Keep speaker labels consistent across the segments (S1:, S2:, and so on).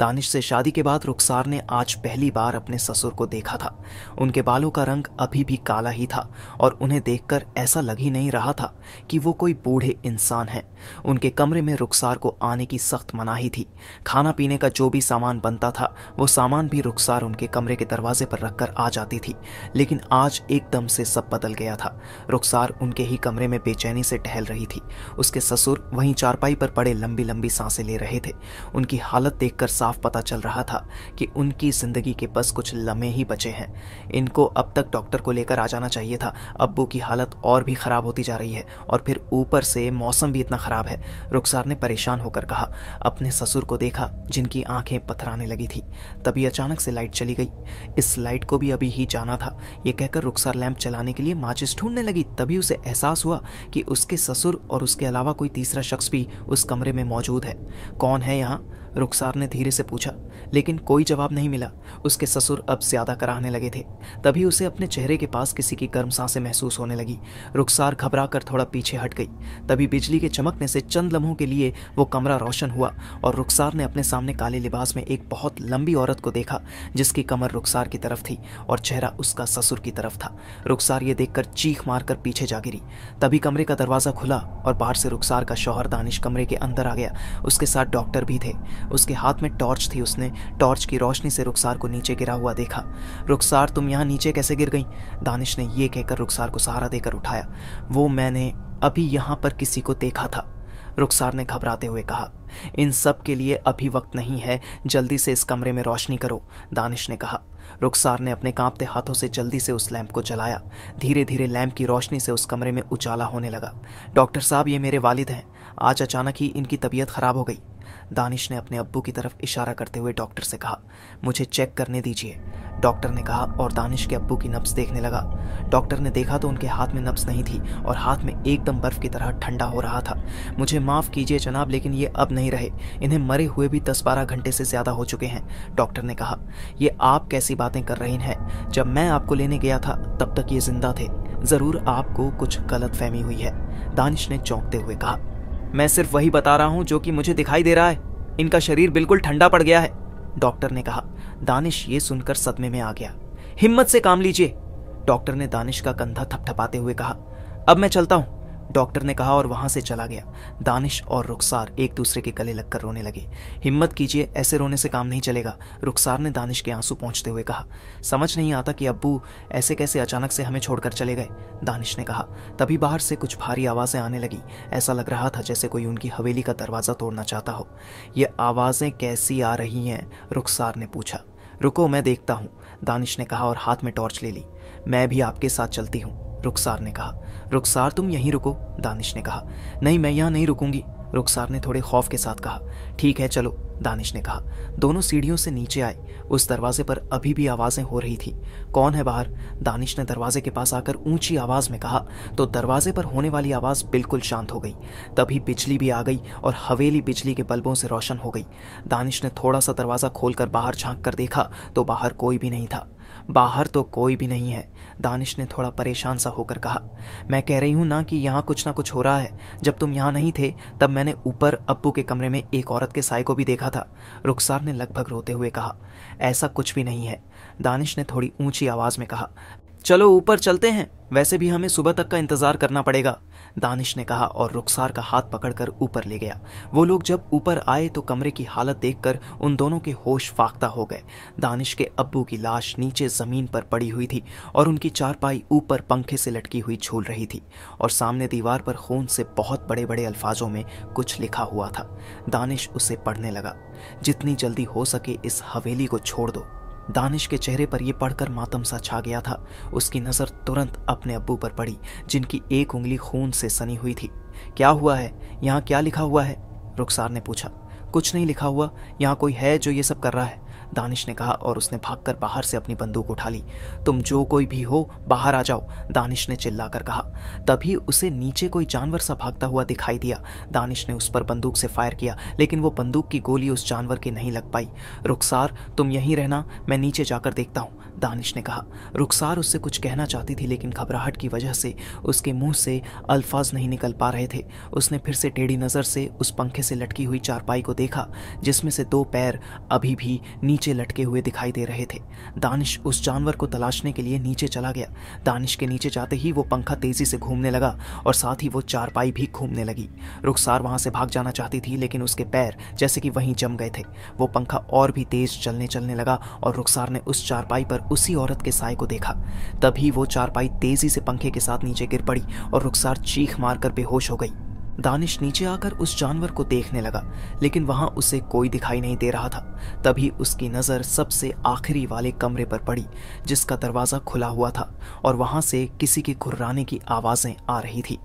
S1: दानिश से शादी के बाद रुखसार ने आज पहली बार अपने ससुर को देखा था उनके बालों का रंग अभी भी काला ही था और उन्हें देखकर ऐसा लग ही नहीं रहा था कि वो कोई बूढ़े इंसान हैं उनके कमरे में रुखसार को आने की सख्त मनाही थी खाना पीने का जो भी सामान बनता था वो सामान भी रुखसार उनके कमरे के दरवाजे पर रखकर आ जाती थी लेकिन आज एकदम से सब बदल गया था रुखसार उनके ही कमरे में बेचैनी से टहल रही थी उसके ससुर वहीं चारपाई पर पड़े लंबी लंबी सांसें ले रहे थे उनकी हालत देखकर साफ साफ पता चल रहा था कि उनकी ज़िंदगी के बस कुछ लम्हे ही बचे हैं इनको अब तक डॉक्टर को लेकर आ जाना चाहिए था अब्बू की हालत और भी ख़राब होती जा रही है और फिर ऊपर से मौसम भी इतना ख़राब है रुखसार ने परेशान होकर कहा अपने ससुर को देखा जिनकी आंखें पथराने लगी थी तभी अचानक से लाइट चली गई इस लाइट को भी अभी ही जाना था ये कहकर रुखसार लैंप चलाने के लिए माचिस ढूंढने लगी तभी उसे एहसास हुआ कि उसके ससुर और उसके अलावा कोई तीसरा शख्स भी उस कमरे में मौजूद है कौन है यहाँ रुखसार ने धीरे से पूछा लेकिन कोई जवाब नहीं मिला उसके ससुर अब ज्यादा कराहने लगे थे तभी उसे अपने चेहरे के पास किसी की गर्म सांसें महसूस होने लगी रुखसार घबरा कर थोड़ा पीछे हट गई तभी बिजली के चमकने से चंद लम्हों के लिए वो कमरा रोशन हुआ और रुखसार ने अपने सामने काले लिबास में एक बहुत लंबी औरत को देखा जिसकी कमर रुखसार की तरफ थी और चेहरा उसका ससुर की तरफ था रुखसार ये देखकर चीख मारकर पीछे जा गिरी तभी कमरे का दरवाजा खुला और बाहर से रुखसार का शौहर दानिश कमरे के अंदर आ गया उसके साथ डॉक्टर भी थे उसके हाथ में टॉर्च थी उसने टॉर्च की रोशनी से रुखसार को नीचे गिरा हुआ देखा रुखसार तुम यहाँ नीचे कैसे गिर गई दानिश ने यह कहकर रुखसार को सहारा देकर उठाया वो मैंने अभी यहाँ पर किसी को देखा था रुखसार ने घबराते हुए कहा इन सब के लिए अभी वक्त नहीं है जल्दी से इस कमरे में रोशनी करो दानिश ने कहा रुखसार ने अपने कांपते हाथों से जल्दी से उस लैंप को जलाया धीरे धीरे लैंप की रोशनी से उस कमरे में उजाला होने लगा डॉक्टर साहब ये मेरे वालिद हैं आज अचानक ही इनकी तबीयत खराब हो गई दानिश ने अपने अब्बू की तरफ इशारा करते हुए डॉक्टर से कहा मुझे चेक करने दीजिए डॉक्टर ने कहा और दानिश के अब्बू की नब्स देखने लगा डॉक्टर ने देखा तो उनके हाथ में नब्स नहीं थी और हाथ में एकदम बर्फ़ की तरह ठंडा हो रहा था मुझे माफ़ कीजिए जनाब लेकिन ये अब नहीं रहे इन्हें मरे हुए भी दस बारह घंटे से ज़्यादा हो चुके हैं डॉक्टर ने कहा ये आप कैसी बातें कर रही हैं जब मैं आपको लेने गया था तब तक ये जिंदा थे ज़रूर आपको कुछ गलत फहमी हुई है दानिश ने चौंकते हुए कहा मैं सिर्फ वही बता रहा हूँ जो कि मुझे दिखाई दे रहा है इनका शरीर बिल्कुल ठंडा पड़ गया है डॉक्टर ने कहा दानिश ये सुनकर सदमे में आ गया हिम्मत से काम लीजिए डॉक्टर ने दानिश का कंधा थपथपाते हुए कहा अब मैं चलता हूँ डॉक्टर ने कहा और वहां से चला गया दानिश और रुखसार एक दूसरे के गले लगकर रोने लगे हिम्मत कीजिए ऐसे रोने से काम नहीं चलेगा रुखसार ने दानिश के आंसू पहुंचते हुए कहा समझ नहीं आता कि अब्बू ऐसे कैसे अचानक से हमें छोड़कर चले गए दानिश ने कहा तभी बाहर से कुछ भारी आवाज़ें आने लगी ऐसा लग रहा था जैसे कोई उनकी हवेली का दरवाज़ा तोड़ना चाहता हो ये आवाज़ें कैसी आ रही हैं रुखसार ने पूछा रुको मैं देखता हूँ दानिश ने कहा और हाथ में टॉर्च ले ली मैं भी आपके साथ चलती हूँ रुखसार ने कहा रुखसार तुम यहीं रुको दानिश ने कहा नहीं मैं यहाँ नहीं रुकूंगी रुखसार ने थोड़े खौफ के साथ कहा ठीक है चलो दानिश ने कहा दोनों सीढ़ियों से नीचे आए उस दरवाजे पर अभी भी आवाज़ें हो रही थी कौन है बाहर दानिश ने दरवाजे के पास आकर ऊंची आवाज़ में कहा तो दरवाजे पर होने वाली आवाज़ बिल्कुल शांत हो गई तभी बिजली भी आ गई और हवेली बिजली के बल्बों से रोशन हो गई दानिश ने थोड़ा सा दरवाज़ा खोलकर बाहर झांक कर देखा तो बाहर कोई भी नहीं था बाहर तो कोई भी नहीं है दानिश ने थोड़ा परेशान सा होकर कहा मैं कह रही हूं ना कि यहाँ कुछ ना कुछ हो रहा है जब तुम यहाँ नहीं थे तब मैंने ऊपर अप्पू के कमरे में एक औरत के साय को भी देखा था रुखसार ने लगभग रोते हुए कहा ऐसा कुछ भी नहीं है दानिश ने थोड़ी ऊंची आवाज़ में कहा चलो ऊपर चलते हैं वैसे भी हमें सुबह तक का इंतज़ार करना पड़ेगा दानिश ने कहा और रुखसार का हाथ पकड़कर ऊपर ले गया वो लोग जब ऊपर आए तो कमरे की हालत देखकर उन दोनों के होश फाख्ता हो गए दानिश के अब्बू की लाश नीचे ज़मीन पर पड़ी हुई थी और उनकी चारपाई ऊपर पंखे से लटकी हुई झूल रही थी और सामने दीवार पर खून से बहुत बड़े बड़े अल्फाजों में कुछ लिखा हुआ था दानिश उसे पढ़ने लगा जितनी जल्दी हो सके इस हवेली को छोड़ दो दानिश के चेहरे पर यह पढ़कर मातम सा छा गया था उसकी नज़र तुरंत अपने अब्बू पर पड़ी जिनकी एक उंगली खून से सनी हुई थी क्या हुआ है यहाँ क्या लिखा हुआ है रुखसार ने पूछा कुछ नहीं लिखा हुआ यहाँ कोई है जो ये सब कर रहा है दानिश ने कहा और उसने भागकर बाहर से अपनी बंदूक उठा ली तुम जो कोई भी हो बाहर आ जाओ दानिश ने चिल्लाकर कहा तभी उसे नीचे कोई जानवर सा भागता हुआ दिखाई दिया दानिश ने उस पर बंदूक से फायर किया लेकिन वो बंदूक की गोली उस जानवर की नहीं लग पाई रुखसार तुम यहीं रहना मैं नीचे जाकर देखता हूँ दानिश ने कहा रुखसार उससे कुछ कहना चाहती थी लेकिन घबराहट की वजह से उसके मुंह से अल्फाज नहीं निकल पा रहे थे उसने फिर से टेढ़ी नज़र से उस पंखे से लटकी हुई चारपाई को देखा जिसमें से दो पैर अभी भी नीचे लटके हुए दिखाई दे रहे थे दानिश उस जानवर को तलाशने के लिए नीचे चला गया दानिश के नीचे जाते ही वो पंखा तेज़ी से घूमने लगा और साथ ही वो चारपाई भी घूमने लगी रुखसार वहाँ से भाग जाना चाहती थी लेकिन उसके पैर जैसे कि वहीं जम गए थे वो पंखा और भी तेज़ चलने चलने लगा और रुखसार ने उस चारपाई पर पर उसी औरत के साय को देखा तभी वो चारपाई तेजी से पंखे के साथ नीचे गिर पड़ी और रुखसार चीख मारकर बेहोश हो गई दानिश नीचे आकर उस जानवर को देखने लगा लेकिन वहां उसे कोई दिखाई नहीं दे रहा था तभी उसकी नज़र सबसे आखिरी वाले कमरे पर पड़ी जिसका दरवाज़ा खुला हुआ था और वहां से किसी के घुर्राने की आवाज़ें आ रही थी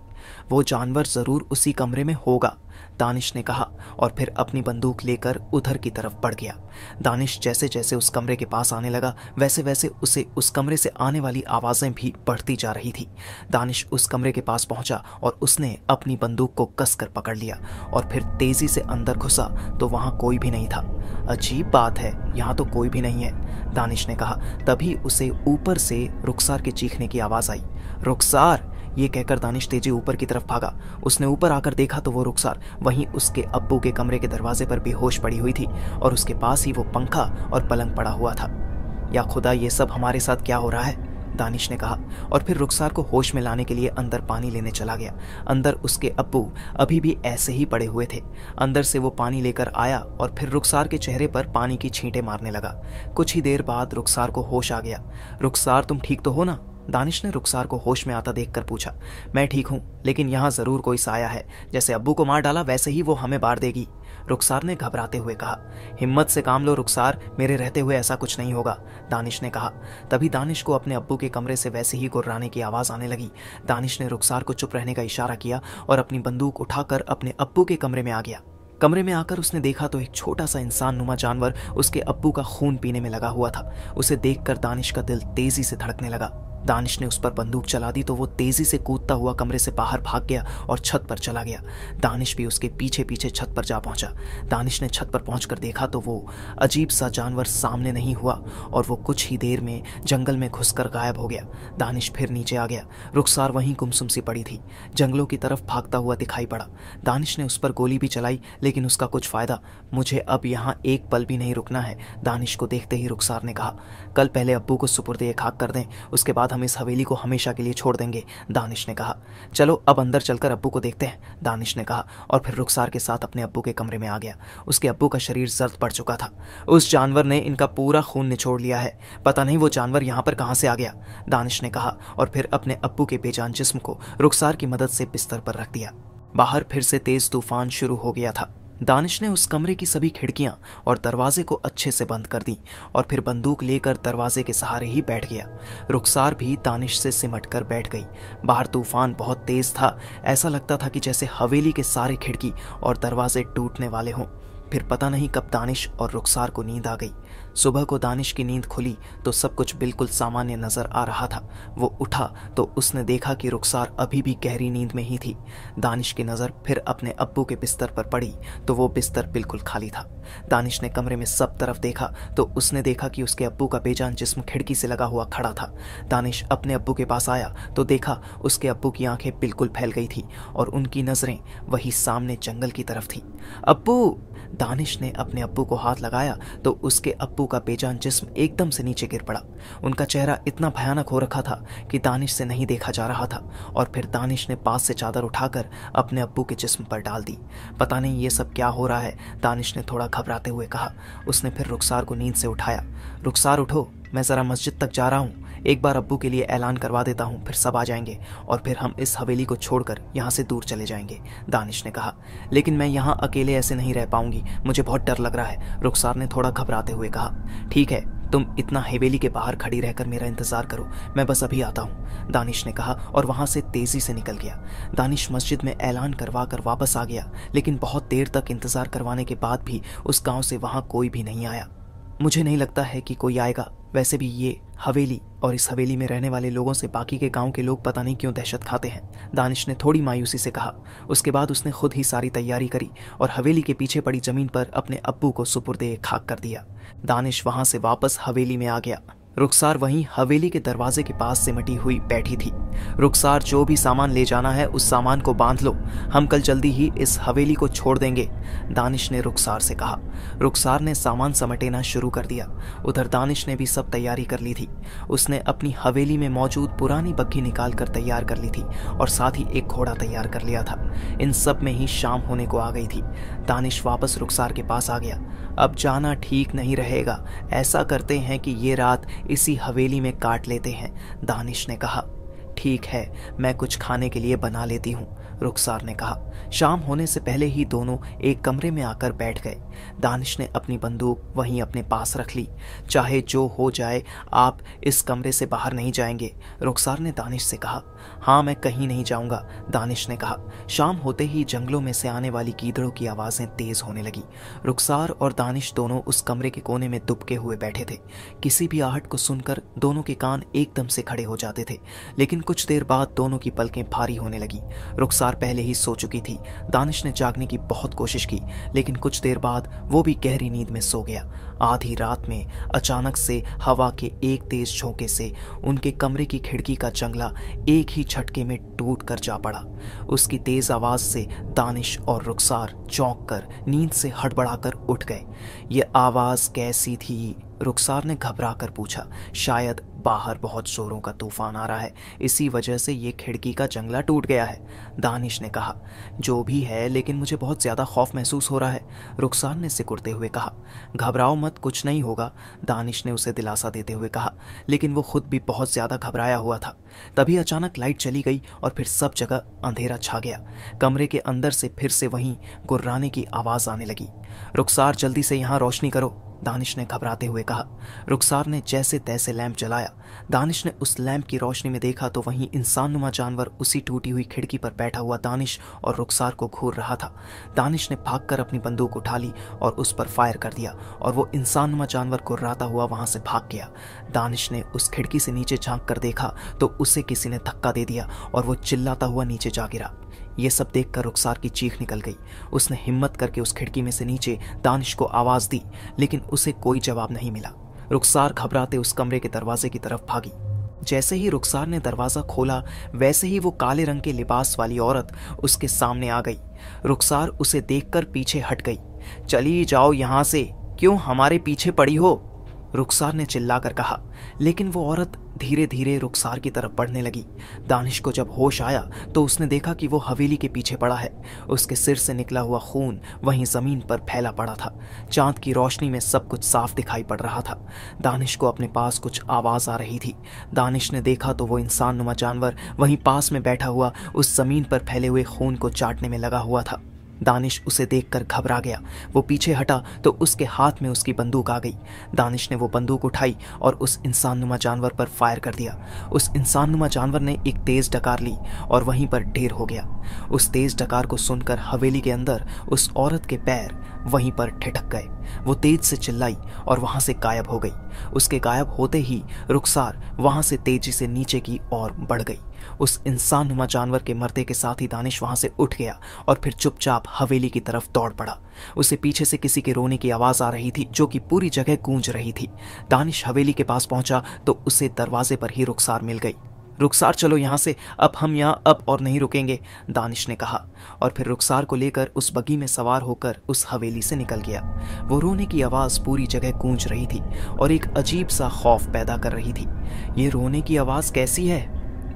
S1: वो जानवर ज़रूर उसी कमरे में होगा दानिश ने कहा और फिर अपनी बंदूक लेकर उधर की तरफ बढ़ गया दानिश जैसे जैसे उस कमरे के पास आने लगा वैसे वैसे उसे उस कमरे से आने वाली आवाज़ें भी बढ़ती जा रही थी दानिश उस कमरे के पास पहुंचा और उसने अपनी बंदूक को कसकर पकड़ लिया और फिर तेज़ी से अंदर घुसा तो वहाँ कोई भी नहीं था अजीब बात है यहाँ तो कोई भी नहीं है दानिश ने कहा तभी उसे ऊपर से रुखसार के चीखने की आवाज़ आई रुखसार ये कहकर दानिश तेजी ऊपर की तरफ भागा उसने ऊपर आकर देखा तो वो रुखसार वहीं उसके अब्बू के कमरे के दरवाजे पर बेहोश पड़ी हुई थी और उसके पास ही वो पंखा और पलंग पड़ा हुआ था या खुदा ये सब हमारे साथ क्या हो रहा है दानिश ने कहा और फिर रुखसार को होश में लाने के लिए अंदर पानी लेने चला गया अंदर उसके अब्बू अभी भी ऐसे ही पड़े हुए थे अंदर से वो पानी लेकर आया और फिर रुखसार के चेहरे पर पानी की छींटे मारने लगा कुछ ही देर बाद रुखसार को होश आ गया रुखसार तुम ठीक तो हो ना दानिश ने रुखसार को होश में आता देखकर पूछा मैं ठीक हूँ लेकिन यहाँ ज़रूर कोई साया है जैसे अब्बू को मार डाला वैसे ही वो हमें बार देगी रुखसार ने घबराते हुए कहा हिम्मत से काम लो रुखसार मेरे रहते हुए ऐसा कुछ नहीं होगा दानिश ने कहा तभी दानिश को अपने अब्बू के कमरे से वैसे ही गुर्राने की आवाज़ आने लगी दानिश ने रुखसार को चुप रहने का इशारा किया और अपनी बंदूक उठाकर अपने अब्बू के कमरे में आ गया कमरे में आकर उसने देखा तो एक छोटा सा इंसान नुमा जानवर उसके अब्बू का खून पीने में लगा हुआ था उसे देखकर दानिश का दिल तेजी से धड़कने लगा दानिश ने उस पर बंदूक चला दी तो वो तेजी से कूदता हुआ कमरे से बाहर भाग गया और छत पर चला गया दानिश भी उसके पीछे पीछे छत पर जा पहुंचा दानिश ने छत पर पहुंचकर देखा तो वो अजीब सा जानवर सामने नहीं हुआ और वो कुछ ही देर में जंगल में घुसकर गायब हो गया दानिश फिर नीचे आ गया रुखसार वहीं गुमसुम सी पड़ी थी जंगलों की तरफ भागता हुआ दिखाई पड़ा दानिश ने उस पर गोली भी चलाई लेकिन उसका कुछ फ़ायदा मुझे अब यहाँ एक पल भी नहीं रुकना है दानिश को देखते ही रुखसार ने कहा कल पहले अब्बू को सुपुर्दे खाक कर दें उसके बाद हम इस हवेली को हमेशा के लिए छोड़ देंगे दानिश ने कहा चलो अब अंदर चलकर अब्बू को देखते हैं दानिश ने कहा और फिर रुखसार के साथ अपने अब्बू के कमरे में आ गया उसके अब्बू का शरीर जर्द पड़ चुका था उस जानवर ने इनका पूरा खून निचोड़ लिया है पता नहीं वो जानवर यहाँ पर कहाँ से आ गया दानिश ने कहा और फिर अपने अब्बू के बेजान जिस्म को रुखसार की मदद से बिस्तर पर रख दिया बाहर फिर से तेज तूफान शुरू हो गया था दानिश ने उस कमरे की सभी खिड़कियां और दरवाजे को अच्छे से बंद कर दी और फिर बंदूक लेकर दरवाजे के सहारे ही बैठ गया रुखसार भी दानिश से सिमट कर बैठ गई बाहर तूफान बहुत तेज था ऐसा लगता था कि जैसे हवेली के सारे खिड़की और दरवाजे टूटने वाले हों फिर पता नहीं कब दानिश और रुखसार को नींद आ गई सुबह को दानिश की नींद खुली तो सब कुछ बिल्कुल सामान्य नज़र आ रहा था वो उठा तो उसने देखा कि रुखसार अभी भी गहरी नींद में ही थी दानिश की नज़र फिर अपने अब्बू के बिस्तर पर पड़ी तो वो बिस्तर बिल्कुल खाली था दानिश ने कमरे में सब तरफ देखा तो उसने देखा कि उसके अब्बू का बेजान जिस्म खिड़की से लगा हुआ खड़ा था दानिश अपने अब्बू के पास आया तो देखा उसके अब्बू की आंखें बिल्कुल फैल गई थी और उनकी नज़रें वही सामने जंगल की तरफ थी अब्बू दानिश ने अपने अप्पू को हाथ लगाया तो उसके अप्पू का बेजान जिस्म एकदम से नीचे गिर पड़ा उनका चेहरा इतना भयानक हो रखा था कि दानिश से नहीं देखा जा रहा था और फिर दानिश ने पास से चादर उठाकर अपने अप्पू के जिस्म पर डाल दी पता नहीं ये सब क्या हो रहा है दानिश ने थोड़ा घबराते हुए कहा उसने फिर रुखसार को नींद से उठाया रुखसार उठो मैं ज़रा मस्जिद तक जा रहा हूँ एक बार अब्बू के लिए ऐलान करवा देता हूँ फिर सब आ जाएंगे और फिर हम इस हवेली को छोड़कर यहाँ से दूर चले जाएंगे दानिश ने कहा लेकिन मैं यहाँ अकेले ऐसे नहीं रह पाऊंगी मुझे बहुत डर लग रहा है रुखसार ने थोड़ा घबराते हुए कहा ठीक है तुम इतना हवेली के बाहर खड़ी रहकर मेरा इंतजार करो मैं बस अभी आता हूँ दानिश ने कहा और वहाँ से तेजी से निकल गया दानिश मस्जिद में ऐलान करवा कर वापस आ गया लेकिन बहुत देर तक इंतजार करवाने के बाद भी उस गांव से वहाँ कोई भी नहीं आया मुझे नहीं लगता है कि कोई आएगा वैसे भी ये हवेली और इस हवेली में रहने वाले लोगों से बाकी के गांव के लोग पता नहीं क्यों दहशत खाते हैं दानिश ने थोड़ी मायूसी से कहा उसके बाद उसने खुद ही सारी तैयारी करी और हवेली के पीछे पड़ी जमीन पर अपने अब्बू को सुपुर्दे खाक कर दिया दानिश वहां से वापस हवेली में आ गया रुखसार वहीं हवेली के दरवाजे के पास सिमटी हुई बैठी थी रुखसार जो भी सामान ले जाना है उस सामान को बांध लो हम कल जल्दी ही इस हवेली को छोड़ देंगे दानिश ने रुखसार से कहा रुखसार ने सामान समेटेना शुरू कर दिया उधर दानिश ने भी सब तैयारी कर ली थी उसने अपनी हवेली में मौजूद पुरानी बग्घी निकाल कर तैयार कर ली थी और साथ ही एक घोड़ा तैयार कर लिया था इन सब में ही शाम होने को आ गई थी दानिश वापस रुखसार के पास आ गया अब जाना ठीक नहीं रहेगा ऐसा करते हैं कि ये रात इसी हवेली में काट लेते हैं दानिश ने कहा ठीक है मैं कुछ खाने के लिए बना लेती हूँ रुखसार ने कहा शाम होने से पहले ही दोनों एक कमरे में आकर बैठ गए दानिश ने अपनी बंदूक वहीं अपने पास रख ली चाहे जो हो जाए आप इस कमरे से बाहर नहीं जाएंगे रुखसार ने दानिश से कहा हाँ मैं कहीं नहीं जाऊंगा दानिश ने कहा शाम होते ही जंगलों में से आने वाली गीदड़ों की आवाज़ें तेज़ होने लगी रुखसार और दानिश दोनों उस कमरे के कोने में दुबके हुए बैठे थे किसी भी आहट को सुनकर दोनों के कान एकदम से खड़े हो जाते थे लेकिन कुछ देर बाद दोनों की पलकें भारी होने लगी रुखसार सार पहले ही सो चुकी थी दानिश ने जागने की बहुत कोशिश की लेकिन कुछ देर बाद वो भी गहरी नींद में सो गया आधी रात में अचानक से हवा के एक तेज झोंके से उनके कमरे की खिड़की का जंगला एक ही झटके में टूट कर जा पड़ा उसकी तेज आवाज से दानिश और रुखसार चौंक कर नींद से हड़बड़ाकर उठ गए ये आवाज कैसी थी रुखसार ने घबरा कर पूछा शायद बाहर बहुत शोरों का तूफान आ रहा है इसी वजह से ये खिड़की का जंगला टूट गया है दानिश ने कहा जो भी है लेकिन मुझे बहुत ज़्यादा खौफ महसूस हो रहा है रुखसार ने सिकुड़ते हुए कहा घबराओ मत कुछ नहीं होगा दानिश ने उसे दिलासा देते हुए कहा लेकिन वो खुद भी बहुत ज़्यादा घबराया हुआ था तभी अचानक लाइट चली गई और फिर सब जगह अंधेरा छा गया कमरे के अंदर से फिर से वहीं गुर्राने की आवाज़ आने लगी रुखसार जल्दी से यहाँ रोशनी करो दानिश ने घबराते हुए कहा रुखसार ने जैसे तैसे लैंप जलाया दानिश ने उस लैंप की रोशनी में देखा तो वहीं इंसानुमा जानवर उसी टूटी हुई खिड़की पर बैठा हुआ दानिश और रुखसार को घूर रहा था दानिश ने भागकर अपनी बंदूक उठा ली और उस पर फायर कर दिया और वो इंसानुमा जानवर को राता हुआ वहां से भाग गया दानिश ने उस खिड़की से नीचे झाँक कर देखा तो उसे किसी ने धक्का दे दिया और वो चिल्लाता हुआ नीचे जा गिरा ये सब देखकर रुखसार की चीख निकल गई उसने हिम्मत करके उस खिड़की में से नीचे दानिश को आवाज़ दी लेकिन उसे कोई जवाब नहीं मिला रुखसार घबराते उस कमरे के दरवाजे की तरफ भागी जैसे ही रुखसार ने दरवाज़ा खोला वैसे ही वो काले रंग के लिबास वाली औरत उसके सामने आ गई रुखसार उसे देखकर पीछे हट गई चली जाओ यहाँ से क्यों हमारे पीछे पड़ी हो रुखसार ने चिल्लाकर कहा लेकिन वो औरत धीरे धीरे रुखसार की तरफ बढ़ने लगी दानिश को जब होश आया तो उसने देखा कि वो हवेली के पीछे पड़ा है उसके सिर से निकला हुआ खून वहीं ज़मीन पर फैला पड़ा था चांद की रोशनी में सब कुछ साफ दिखाई पड़ रहा था दानिश को अपने पास कुछ आवाज़ आ रही थी दानिश ने देखा तो वो इंसान नुमा जानवर वहीं पास में बैठा हुआ उस ज़मीन पर फैले हुए खून को चाटने में लगा हुआ था दानिश उसे देखकर घबरा गया वो पीछे हटा तो उसके हाथ में उसकी बंदूक आ गई दानिश ने वो बंदूक उठाई और उस इंसान नुमा जानवर पर फायर कर दिया उस इंसान नुमा जानवर ने एक तेज़ डकार ली और वहीं पर ढेर हो गया उस तेज़ डकार को सुनकर हवेली के अंदर उस औरत के पैर वहीं पर ठिठक गए वो तेज से चिल्लाई और वहां से गायब हो गई उसके गायब होते ही रुखसार वहां से तेजी से नीचे की ओर बढ़ गई उस इंसान नुमा जानवर के मरते के साथ ही दानिश वहां से उठ गया और फिर चुपचाप हवेली की तरफ दौड़ पड़ा उसे पीछे से किसी के रोने की आवाज आ रही थी जो कि पूरी जगह गूंज रही थी दानिश हवेली के पास पहुंचा तो उसे दरवाजे पर ही रुखसार मिल गई रुखसार चलो यहाँ से अब हम यहाँ अब और नहीं रुकेंगे दानिश ने कहा और फिर रुखसार को लेकर उस बगी में सवार होकर उस हवेली से निकल गया वो रोने की आवाज़ पूरी जगह गूंज रही थी और एक अजीब सा खौफ पैदा कर रही थी ये रोने की आवाज़ कैसी है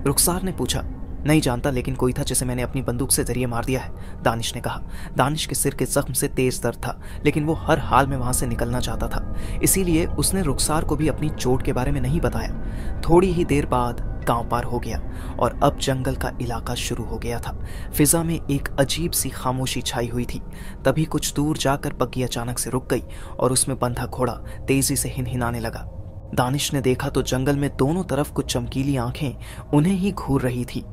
S1: रुखसार ने पूछा नहीं जानता लेकिन कोई था जिसे मैंने अपनी बंदूक से जरिए मार दिया है दानिश ने कहा दानिश के सिर के जख्म से तेज दर्द था लेकिन वो हर हाल में वहां से निकलना चाहता था इसीलिए उसने रुखसार को भी अपनी चोट के बारे में नहीं बताया थोड़ी ही देर बाद गांव पार हो गया और अब जंगल का इलाका शुरू हो गया था फिजा में एक अजीब सी खामोशी छाई हुई थी तभी कुछ दूर जाकर बग्गी अचानक से रुक गई और उसमें बंधा घोड़ा तेजी से हिनहिनाने लगा दानिश ने देखा तो जंगल में दोनों तरफ कुछ चमकीली आंखें उन्हें ही घूर रही थी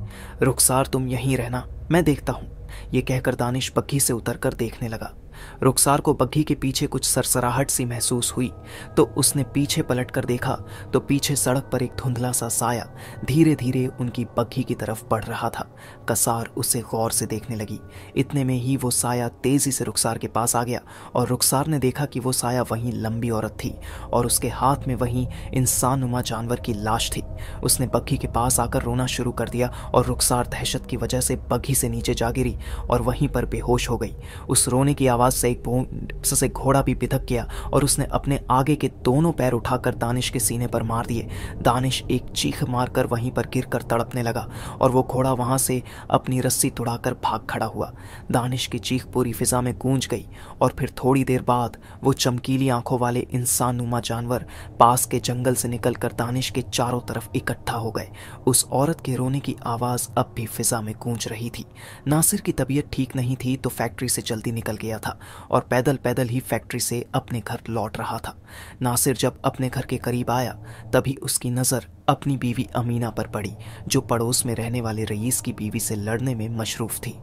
S1: रुखसार तुम यहीं रहना मैं देखता हूँ ये कहकर दानिश पक्की से उतर कर देखने लगा रुखसार को बग्घी के पीछे कुछ सरसराहट सी महसूस हुई तो उसने पीछे पलट कर देखा तो पीछे सड़क पर एक धुंधला सा साया धीरे धीरे उनकी बग्घी की तरफ बढ़ रहा था कसार उसे गौर से देखने लगी इतने में ही वो साया तेजी से रुखसार के पास आ गया और रुखसार ने देखा कि वो साया वहीं लंबी औरत थी और उसके हाथ में वहीं इंसान नुमा जानवर की लाश थी उसने बग्घी के पास आकर रोना शुरू कर दिया और रुखसार दहशत की वजह से बग्घी से नीचे जा गिरी और वहीं पर बेहोश हो गई उस रोने की आवाज़ से से एक से एक घोड़ा भी पिथक किया और उसने अपने आगे के दोनों पैर उठाकर दानिश के सीने पर मार दिए दानिश एक चीख मारकर वहीं पर गिर कर तड़पने लगा और वो घोड़ा वहां से अपनी रस्सी तोड़ाकर भाग खड़ा हुआ दानिश की चीख पूरी फिजा में गूंज गई और फिर थोड़ी देर बाद वो चमकीली आंखों वाले इंसान जानवर पास के जंगल से निकलकर दानिश के चारों तरफ इकट्ठा हो गए उस औरत के रोने की आवाज़ अब भी फिजा में गूंज रही थी नासिर की तबीयत ठीक नहीं थी तो फैक्ट्री से जल्दी निकल गया था और पैदल पैदल ही फैक्ट्री से अपने घर लौट रहा था नासिर जब अपने घर के करीब आया तभी उसकी नज़र अपनी बीवी अमीना पर पड़ी जो पड़ोस में रहने वाले रईस की बीवी से लड़ने में मशरूफ़ थी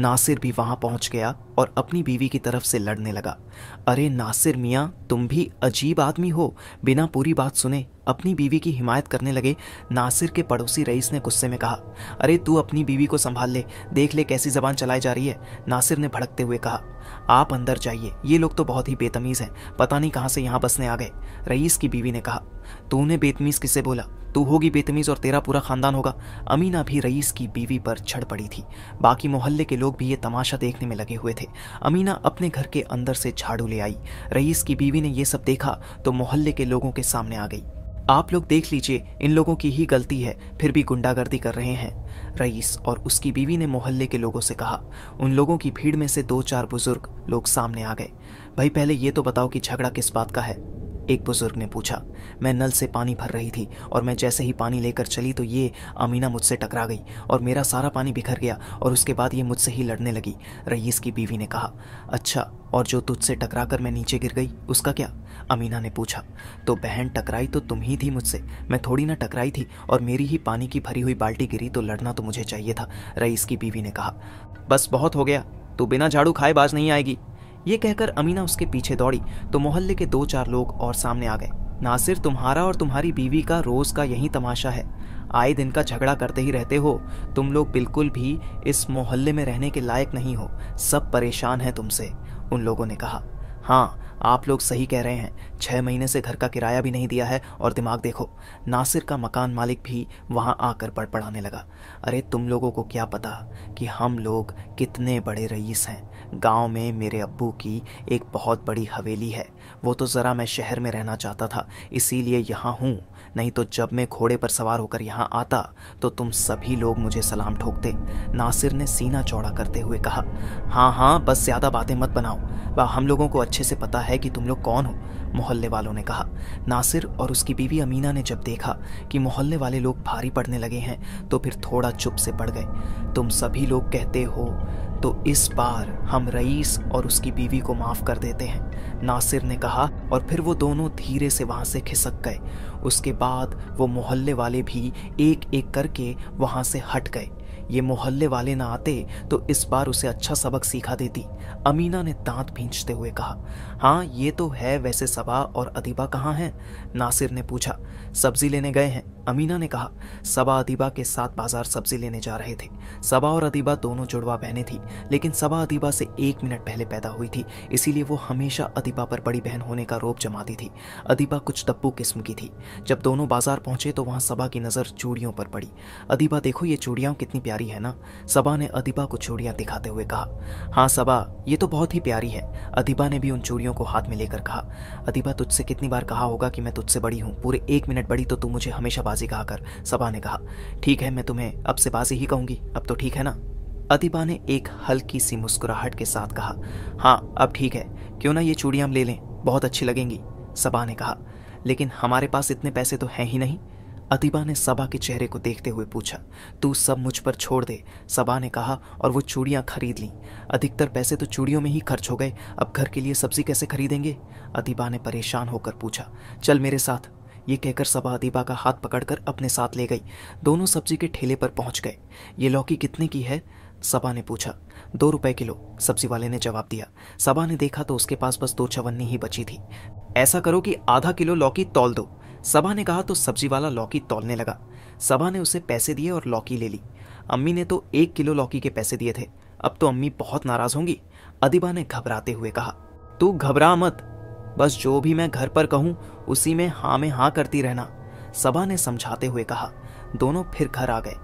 S1: नासिर भी वहां पहुंच गया और अपनी बीवी की तरफ से लड़ने लगा अरे नासिर मियाँ तुम भी अजीब आदमी हो बिना पूरी बात सुने अपनी बीवी की हिमायत करने लगे नासिर के पड़ोसी रईस ने गुस्से में कहा अरे तू अपनी बीवी को संभाल ले देख ले कैसी जबान चलाई जा रही है नासिर ने भड़कते हुए कहा आप अंदर जाइए ये लोग तो बहुत ही बेतमीज़ हैं पता नहीं कहाँ से यहाँ बसने आ गए रईस की बीवी ने कहा तूने उन्हें बेतमीज़ किसे बोला तू होगी बेतमीज़ और तेरा पूरा खानदान होगा अमीना भी रईस की बीवी पर छड़ पड़ी थी बाकी मोहल्ले के लोग भी ये तमाशा देखने में लगे हुए थे अमीना अपने घर के अंदर से झाड़ू ले आई रईस की बीवी ने यह सब देखा तो मोहल्ले के लोगों के सामने आ गई आप लोग देख लीजिए इन लोगों की ही गलती है फिर भी गुंडागर्दी कर रहे हैं रईस और उसकी बीवी ने मोहल्ले के लोगों से कहा उन लोगों की भीड़ में से दो चार बुजुर्ग लोग सामने आ गए भाई पहले ये तो बताओ कि झगड़ा किस बात का है एक बुजुर्ग ने पूछा मैं नल से पानी भर रही थी और मैं जैसे ही पानी लेकर चली तो ये अमीना मुझसे टकरा गई और मेरा सारा पानी बिखर गया और उसके बाद ये मुझसे ही लड़ने लगी रईस की बीवी ने कहा अच्छा और जो तुझसे टकरा कर मैं नीचे गिर गई उसका क्या अमीना ने पूछा तो बहन टकराई तो तुम ही थी मुझसे मैं थोड़ी ना टकराई थी और मेरी ही पानी की भरी हुई बाल्टी गिरी तो लड़ना तो मुझे चाहिए था रईस की बीवी ने कहा बस बहुत हो गया तू बिना झाड़ू खाए बाज नहीं आएगी ये कहकर अमीना उसके पीछे दौड़ी तो मोहल्ले के दो चार लोग और सामने आ गए नासिर तुम्हारा और तुम्हारी बीवी का रोज़ का यही तमाशा है आए दिन का झगड़ा करते ही रहते हो तुम लोग बिल्कुल भी इस मोहल्ले में रहने के लायक नहीं हो सब परेशान हैं तुमसे उन लोगों ने कहा हाँ आप लोग सही कह रहे हैं छः महीने से घर का किराया भी नहीं दिया है और दिमाग देखो नासिर का मकान मालिक भी वहाँ आकर पड़पड़ाने लगा अरे तुम लोगों को क्या पता कि हम लोग कितने बड़े रईस हैं गांव में मेरे अब्बू की एक बहुत बड़ी हवेली है वो तो ज़रा मैं शहर में रहना चाहता था इसीलिए यहाँ हूँ नहीं तो जब मैं घोड़े पर सवार होकर यहाँ आता तो तुम सभी लोग मुझे सलाम ठोकते नासिर ने सीना चौड़ा करते हुए कहा हाँ हाँ बस ज़्यादा बातें मत बनाओ वाह हम लोगों को अच्छे से पता है कि तुम लोग कौन हो मोहल्ले वालों ने कहा नासिर और उसकी बीवी अमीना ने जब देखा कि मोहल्ले वाले लोग भारी पड़ने लगे हैं तो फिर थोड़ा चुप से पड़ गए तुम सभी लोग कहते हो तो इस बार हम रईस और उसकी बीवी को माफ़ कर देते हैं नासिर ने कहा और फिर वो दोनों धीरे से वहाँ से खिसक गए उसके बाद वो मोहल्ले वाले भी एक एक करके वहाँ से हट गए ये मोहल्ले वाले ना आते तो इस बार उसे अच्छा सबक सीखा देती अमीना ने दांत भींचते हुए कहा हाँ ये तो है वैसे सबा और अदीबा कहाँ हैं नासिर ने पूछा सब्जी लेने गए हैं अमीना ने कहा सबा अदीबा के साथ बाजार सब्जी लेने जा रहे थे सबा और अदीबा दोनों जुड़वा बहनें थी लेकिन सबा अदीबा से एक मिनट पहले पैदा हुई थी इसीलिए वो हमेशा अदीबा पर बड़ी बहन होने का रोप जमाती थी अदीबा कुछ तप्पू किस्म की थी जब दोनों बाजार पहुंचे तो वहां सबा की नज़र चूड़ियों पर पड़ी अदीबा देखो ये चूड़ियां कितनी प्यारी है ना सबा ने अदीबा को चूड़िया दिखाते हुए कहा हाँ सबा ये तो बहुत ही प्यारी है अदीबा ने भी उन चूड़ियों को हाथ में लेकर कहा अदीबा तुझसे कितनी बार कहा होगा कि मैं तुझसे बड़ी हूँ पूरे एक मिनट बड़ी पड़ी तो तू मुझे हमेशा बाजी कहा कर सबा ने कहा ठीक है मैं तुम्हें अब से बाजी ही कहूंगी अब तो ठीक है ना अतिबा ने एक हल्की सी मुस्कुराहट के साथ कहा हाँ अब ठीक है क्यों ना ये चूड़ियाँ हम ले लें बहुत अच्छी लगेंगी सबा ने कहा लेकिन हमारे पास इतने पैसे तो हैं ही नहीं अतिबा ने सबा के चेहरे को देखते हुए पूछा तू सब मुझ पर छोड़ दे सबा ने कहा और वो चूड़ियाँ खरीद ली अधिकतर पैसे तो चूड़ियों में ही खर्च हो गए अब घर के लिए सब्जी कैसे खरीदेंगे अतिबा ने परेशान होकर पूछा चल मेरे साथ ये कहकर सबा अदीबा का हाथ पकड़कर अपने साथ ले गई दोनों सब्जी के ठेले पर पहुंच गए ये लौकी कितने की है सबा ने पूछा दो रुपए किलो सब्जी वाले ने जवाब दिया सबा ने देखा तो उसके पास बस दो चवन्नी ही बची थी ऐसा करो कि आधा किलो लौकी तोल दो सबा ने कहा तो सब्जी वाला लौकी तोलने लगा सबा ने उसे पैसे दिए और लौकी ले ली अम्मी ने तो एक किलो लौकी के पैसे दिए थे अब तो अम्मी बहुत नाराज होंगी अदिबा ने घबराते हुए कहा तू घबरा मत बस जो भी मैं घर पर कहूं उसी में हाँ में हाँ करती रहना सबा ने समझाते हुए कहा दोनों फिर घर आ गए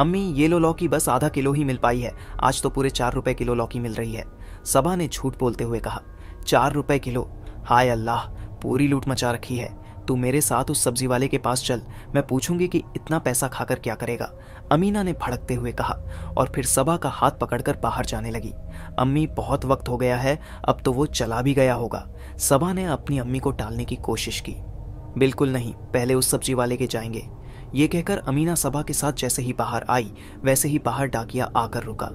S1: अम्मी ये लो लौकी बस आधा किलो ही मिल पाई है आज तो पूरे चार रुपए किलो लौकी मिल रही है सबा ने झूठ बोलते हुए कहा चार रुपए किलो हाय अल्लाह पूरी लूट मचा रखी है तू मेरे साथ उस सब्जी वाले के पास चल मैं पूछूंगी कि इतना पैसा खाकर क्या करेगा अमीना ने भड़कते हुए कहा और फिर सबा का हाथ पकड़कर बाहर जाने लगी अम्मी बहुत वक्त हो गया है अब तो वो चला भी गया होगा सबा ने अपनी अम्मी को टालने की कोशिश की बिल्कुल नहीं पहले उस सब्जी वाले के जाएंगे ये कहकर अमीना सभा के साथ जैसे ही बाहर आई वैसे ही बाहर डाकिया आकर रुका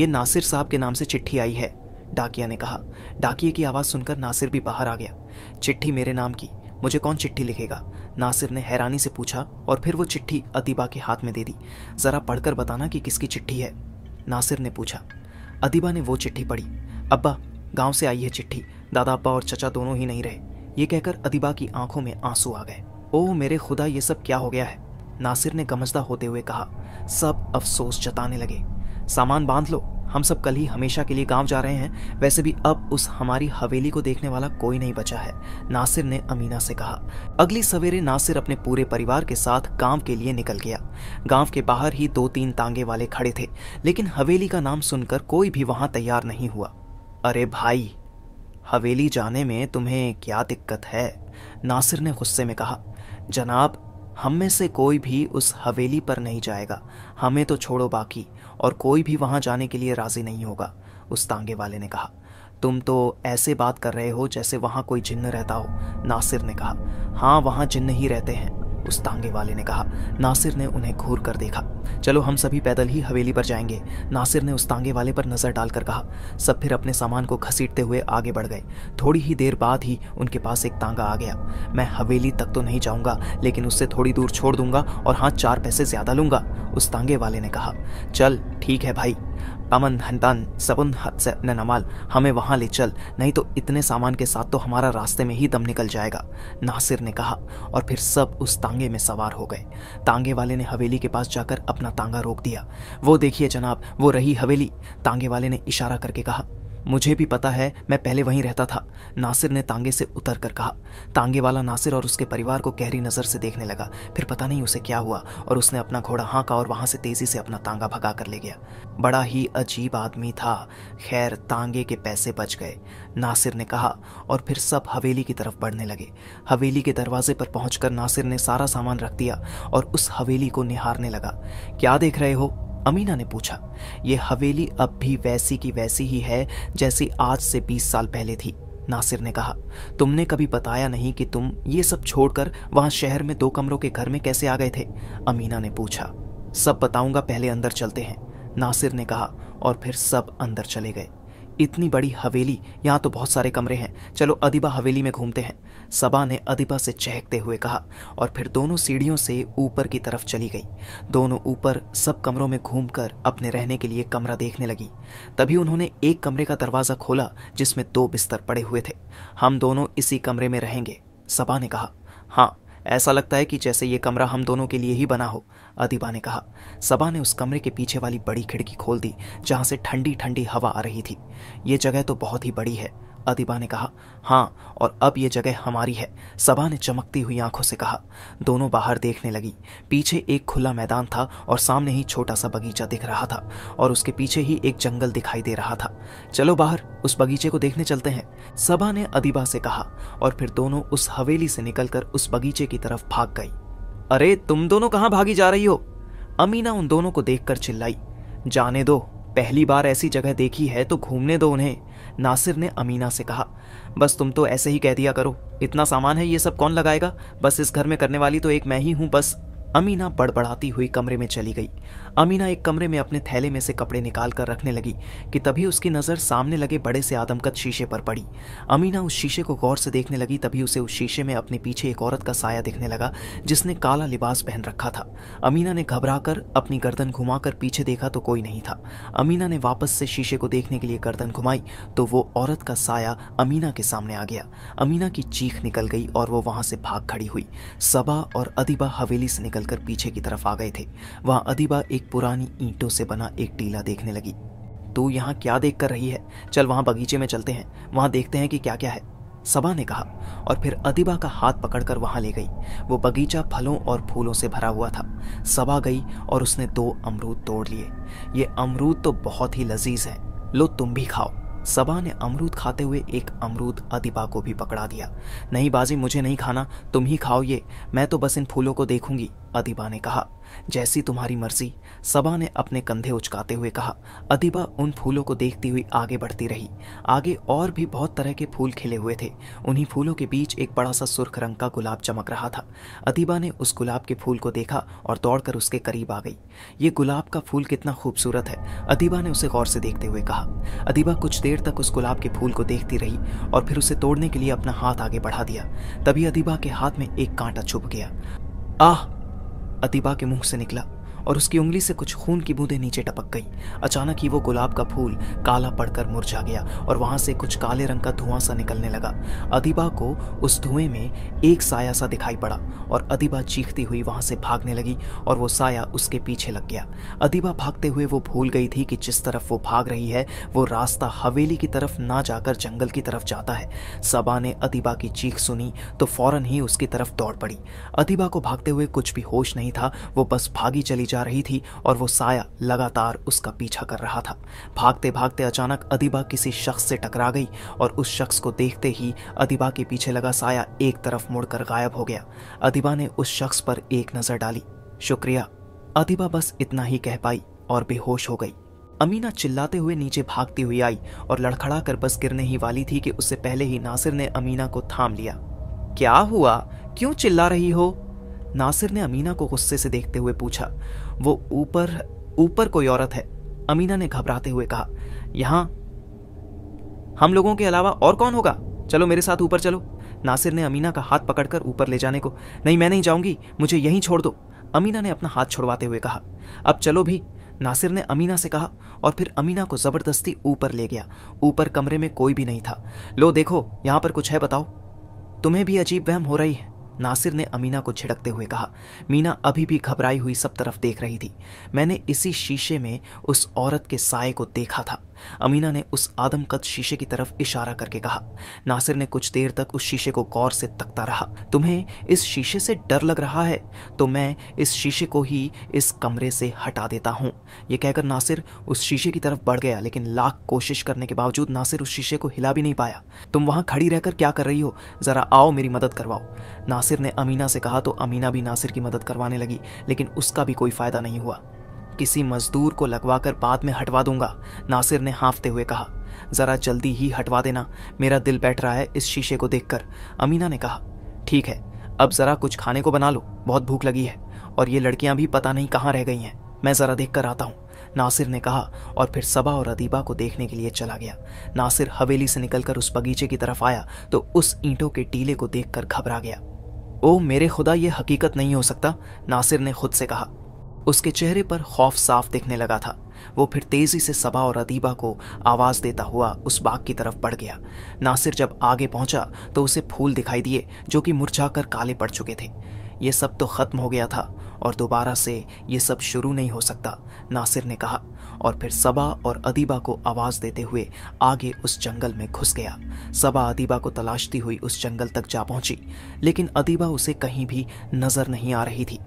S1: ये नासिर साहब के नाम से चिट्ठी आई है डाकिया ने कहा डाकिया की आवाज़ सुनकर नासिर भी बाहर आ गया चिट्ठी मेरे नाम की मुझे कौन चिट्ठी लिखेगा नासिर ने हैरानी से पूछा और फिर वो चिट्ठी अदीबा के हाथ में दे दी ज़रा पढ़कर बताना कि किसकी चिट्ठी है नासिर ने पूछा अदीबा ने वो चिट्ठी पढ़ी अब्बा गांव से आई है चिट्ठी दादापा और चचा दोनों ही नहीं रहे ये कहकर अदिबा की आंखों में आंसू आ गए ओह मेरे खुदा ये सब क्या हो गया है नासिर ने गमजदा होते हुए कहा सब अफसोस जताने लगे सामान बांध लो हम सब कल ही हमेशा के लिए गांव जा रहे हैं वैसे भी अब उस हमारी हवेली को देखने वाला कोई नहीं बचा है नासिर ने अमीना से कहा अगली सवेरे नासिर अपने पूरे परिवार के साथ गांव के लिए निकल गया गांव के बाहर ही दो तीन तांगे वाले खड़े थे लेकिन हवेली का नाम सुनकर कोई भी वहां तैयार नहीं हुआ अरे भाई हवेली जाने में तुम्हें क्या दिक्कत है नासिर ने गुस्से में कहा जनाब हम में से कोई भी उस हवेली पर नहीं जाएगा हमें तो छोड़ो बाकी और कोई भी वहाँ जाने के लिए राज़ी नहीं होगा उस तांगे वाले ने कहा तुम तो ऐसे बात कर रहे हो जैसे वहाँ कोई जिन्न रहता हो नासिर ने कहा हाँ वहाँ जिन्न ही रहते हैं उस तांगे वाले ने कहा नासिर ने उन्हें घूर कर देखा चलो हम सभी पैदल ही हवेली पर जाएंगे नासिर ने उस तांगे वाले पर नज़र डालकर कहा सब फिर अपने सामान को घसीटते हुए आगे बढ़ गए थोड़ी ही देर बाद ही उनके पास एक तांगा आ गया मैं हवेली तक तो नहीं जाऊंगा लेकिन उससे थोड़ी दूर छोड़ दूंगा और हाँ चार पैसे ज़्यादा लूंगा उस तांगे वाले ने कहा चल ठीक है भाई अमन हंतान सबुन हदसैन नमाल हमें वहां ले चल नहीं तो इतने सामान के साथ तो हमारा रास्ते में ही दम निकल जाएगा नासिर ने कहा और फिर सब उस तांगे में सवार हो गए तांगे वाले ने हवेली के पास जाकर अपना तांगा रोक दिया वो देखिए जनाब वो रही हवेली तांगे वाले ने इशारा करके कहा मुझे भी पता है मैं पहले वहीं रहता था नासिर ने तांगे से उतर कर कहा तांगे वाला नासिर और उसके परिवार को गहरी नज़र से देखने लगा फिर पता नहीं उसे क्या हुआ और उसने अपना घोड़ा हाँका और वहां से तेज़ी से अपना तांगा भगा कर ले गया बड़ा ही अजीब आदमी था खैर तांगे के पैसे बच गए नासिर ने कहा और फिर सब हवेली की तरफ बढ़ने लगे हवेली के दरवाजे पर पहुंचकर नासिर ने सारा सामान रख दिया और उस हवेली को निहारने लगा क्या देख रहे हो अमीना ने पूछा ये हवेली अब भी वैसी की वैसी ही है जैसी आज से बीस साल पहले थी नासिर ने कहा तुमने कभी बताया नहीं कि तुम ये सब छोड़कर वहां शहर में दो कमरों के घर में कैसे आ गए थे अमीना ने पूछा सब बताऊंगा पहले अंदर चलते हैं नासिर ने कहा और फिर सब अंदर चले गए इतनी बड़ी हवेली यहाँ तो बहुत सारे कमरे हैं चलो अदिबा हवेली में घूमते हैं सबा ने अदिबा से चहकते हुए कहा और फिर दोनों सीढ़ियों से ऊपर की तरफ चली गई दोनों ऊपर सब कमरों में घूमकर अपने रहने के लिए कमरा देखने लगी तभी उन्होंने एक कमरे का दरवाज़ा खोला जिसमें दो बिस्तर पड़े हुए थे हम दोनों इसी कमरे में रहेंगे सबा ने कहा हाँ ऐसा लगता है कि जैसे ये कमरा हम दोनों के लिए ही बना हो अदिबा ने कहा सबा ने उस कमरे के पीछे वाली बड़ी खिड़की खोल दी जहाँ से ठंडी ठंडी हवा आ रही थी ये जगह तो बहुत ही बड़ी है अदिबा ने कहा हाँ और अब ये जगह हमारी है सबा ने चमकती हुई आंखों से कहा दोनों बाहर देखने लगी पीछे एक खुला मैदान था और सामने ही छोटा सा बगीचा दिख रहा था और उसके पीछे ही एक जंगल दिखाई दे रहा था चलो बाहर उस बगीचे को देखने चलते हैं सबा ने अदिबा से कहा और फिर दोनों उस हवेली से निकलकर उस बगीचे की तरफ भाग गई अरे तुम दोनों कहाँ भागी जा रही हो अमीना उन दोनों को देखकर चिल्लाई जाने दो पहली बार ऐसी जगह देखी है तो घूमने दो उन्हें नासिर ने अमीना से कहा बस तुम तो ऐसे ही कह दिया करो इतना सामान है ये सब कौन लगाएगा बस इस घर में करने वाली तो एक मैं ही हूँ बस अमीना बड़बड़ाती हुई कमरे में चली गई अमीना एक कमरे में अपने थैले में से कपड़े निकाल कर रखने लगी कि तभी उसकी नज़र सामने लगे बड़े से आदमकद शीशे पर पड़ी अमीना उस शीशे को गौर से देखने लगी तभी उसे उस शीशे में अपने पीछे एक औरत का साया देखने लगा जिसने काला लिबास पहन रखा था अमीना ने घबरा कर अपनी गर्दन घुमाकर पीछे देखा तो कोई नहीं था अमीना ने वापस से शीशे को देखने के लिए गर्दन घुमाई तो वो औरत का साया अमीना के सामने आ गया अमीना की चीख निकल गई और वो वहां से भाग खड़ी हुई सबा और अदीबा हवेली से निकलकर पीछे की तरफ आ गए थे वहां अदीबा एक पुरानी ईंटों से बना एक टीला देखने लगी तू यहाँ क्या देख कर रही है चल वहाँ बगीचे में चलते हैं वहाँ देखते हैं कि क्या क्या है सबा ने कहा और फिर अदिबा का हाथ पकड़कर वहां ले गई वो बगीचा फलों और फूलों से भरा हुआ था सबा गई और उसने दो अमरूद तोड़ लिए ये अमरूद तो बहुत ही लजीज है लो तुम भी खाओ सबा ने अमरूद खाते हुए एक अमरूद अदिबा को भी पकड़ा दिया नहीं बाजी मुझे नहीं खाना तुम ही खाओ ये मैं तो बस इन फूलों को देखूंगी अदीबा ने कहा जैसी तुम्हारी मर्जी सबा ने अपने कंधे उचकाते हुए कहा अदीबा उन फूलों को देखती हुई आगे बढ़ती रही आगे और भी बहुत तरह के फूल खिले हुए थे उन्हीं फूलों के बीच एक बड़ा सा सुर्ख रंग का गुलाब चमक रहा था अदीबा ने उस गुलाब के फूल को देखा और दौड़कर उसके करीब आ गई ये गुलाब का फूल कितना खूबसूरत है अदीबा ने उसे गौर से देखते हुए कहा अदीबा कुछ देर तक उस गुलाब के फूल को देखती रही और फिर उसे तोड़ने के लिए अपना हाथ आगे बढ़ा दिया तभी अदीबा के हाथ में एक कांटा छुप गया आह अतिबा के मुंह से निकला और उसकी उंगली से कुछ खून की बूंदें नीचे टपक गई अचानक ही वो गुलाब का फूल काला पड़कर मुरझा गया और वहां से कुछ काले रंग का धुआं सा निकलने लगा अदिबा को उस धुएं में एक साया सा दिखाई पड़ा और अदिबा चीखती हुई वहां से भागने लगी और वो साया उसके पीछे लग गया अदिबा भागते हुए वो भूल गई थी कि जिस तरफ वो भाग रही है वो रास्ता हवेली की तरफ ना जाकर जंगल की तरफ जाता है सबा ने अदिबा की चीख सुनी तो फौरन ही उसकी तरफ दौड़ पड़ी अदिबा को भागते हुए कुछ भी होश नहीं था वो बस भागी चली जा जा रही थी और वो साया लगातार उसका पीछा कर रहा था भागते भागते अचानक अदिबा किसी शख्स से टकरा गई और उस शख्स को देखते ही अदिबा के पीछे लगा साया एक तरफ मुड़कर गायब हो गया अदिबा ने उस शख्स पर एक नज़र डाली शुक्रिया अदिबा बस इतना ही कह पाई और बेहोश हो गई अमीना चिल्लाते हुए नीचे भागती हुई आई और लड़खड़ा कर बस गिरने ही वाली थी कि उससे पहले ही नासिर ने अमीना को थाम लिया क्या हुआ क्यों चिल्ला रही हो नासिर ने अमीना को गुस्से से देखते हुए पूछा वो ऊपर ऊपर कोई औरत है अमीना ने घबराते हुए कहा यहां हम लोगों के अलावा और कौन होगा चलो मेरे साथ ऊपर चलो नासिर ने अमीना का हाथ पकड़कर ऊपर ले जाने को नहीं मैं नहीं जाऊंगी मुझे यहीं छोड़ दो अमीना ने अपना हाथ छोड़वाते हुए कहा अब चलो भी नासिर ने अमीना से कहा और फिर अमीना को ज़बरदस्ती ऊपर ले गया ऊपर कमरे में कोई भी नहीं था लो देखो यहां पर कुछ है बताओ तुम्हें भी अजीब वहम हो रही है नासिर ने अमीना को छिड़कते हुए कहा मीना अभी भी घबराई हुई सब तरफ देख रही थी मैंने इसी शीशे में उस औरत के साय को देखा था अमीना ने उस आदमकद शीशे की तरफ इशारा करके कहा नासिर ने कुछ देर तक उस शीशे को गौर से तकता रहा तुम्हें इस शीशे से डर लग रहा है तो मैं इस शीशे को ही इस कमरे से हटा देता हूँ ये कहकर नासिर उस शीशे की तरफ बढ़ गया लेकिन लाख कोशिश करने के बावजूद नासिर उस शीशे को हिला भी नहीं पाया तुम वहां खड़ी रहकर क्या कर रही हो जरा आओ मेरी मदद करवाओ नासिर ने अमीना से कहा तो अमीना भी नासिर की मदद करवाने लगी लेकिन उसका भी कोई फायदा नहीं हुआ किसी मजदूर को लगवा कर बाद में हटवा दूंगा नासिर ने हाँफते हुए कहा ज़रा जल्दी ही हटवा देना मेरा दिल बैठ रहा है इस शीशे को देखकर अमीना ने कहा ठीक है अब ज़रा कुछ खाने को बना लो बहुत भूख लगी है और ये लड़कियां भी पता नहीं कहाँ रह गई हैं मैं ज़रा देख कर आता हूँ नासिर ने कहा और फिर सबा और अदीबा को देखने के लिए चला गया नासिर हवेली से निकलकर उस बगीचे की तरफ आया तो उस ईंटों के टीले को देखकर घबरा गया ओ मेरे खुदा ये हकीकत नहीं हो सकता नासिर ने खुद से कहा उसके चेहरे पर खौफ साफ दिखने लगा था वो फिर तेजी से सबा और अदीबा को आवाज देता हुआ उस बाग की तरफ बढ़ गया नासिर जब आगे पहुंचा तो उसे फूल दिखाई दिए जो कि मुरझाकर काले पड़ चुके थे ये सब तो खत्म हो गया था और दोबारा से ये सब शुरू नहीं हो सकता नासिर ने कहा और फिर सबा और अदीबा को आवाज़ देते हुए आगे उस जंगल में घुस गया सबा अदीबा को तलाशती हुई उस जंगल तक जा पहुंची लेकिन अदीबा उसे कहीं भी नज़र नहीं आ रही थी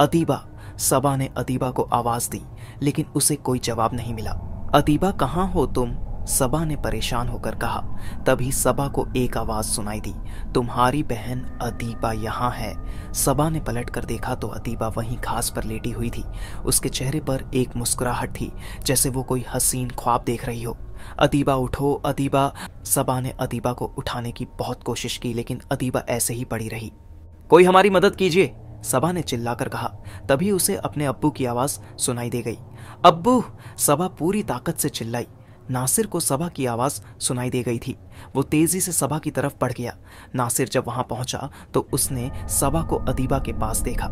S1: अदीबा सबा ने अतीबा को आवाज दी लेकिन उसे कोई जवाब नहीं मिला अतीबा कहाँ हो तुम सबा ने परेशान होकर कहा तभी सबा को एक आवाज सुनाई दी तुम्हारी बहन अदीबा यहाँ है सबा ने पलट कर देखा तो अदीबा वहीं घास पर लेटी हुई थी उसके चेहरे पर एक मुस्कुराहट थी जैसे वो कोई हसीन ख्वाब देख रही हो अदीबा उठो अदीबा सबा ने अदीबा को उठाने की बहुत कोशिश की लेकिन अदीबा ऐसे ही पड़ी रही कोई हमारी मदद कीजिए सबा ने चिल्लाकर कहा तभी उसे अपने अब्बू की आवाज़ सुनाई दे गई अब्बू सबा पूरी ताकत से चिल्लाई नासिर को सबा की आवाज़ सुनाई दे गई थी वो तेज़ी से सभा की तरफ बढ़ गया नासिर जब वहां पहुंचा तो उसने सभा को अदीबा के पास देखा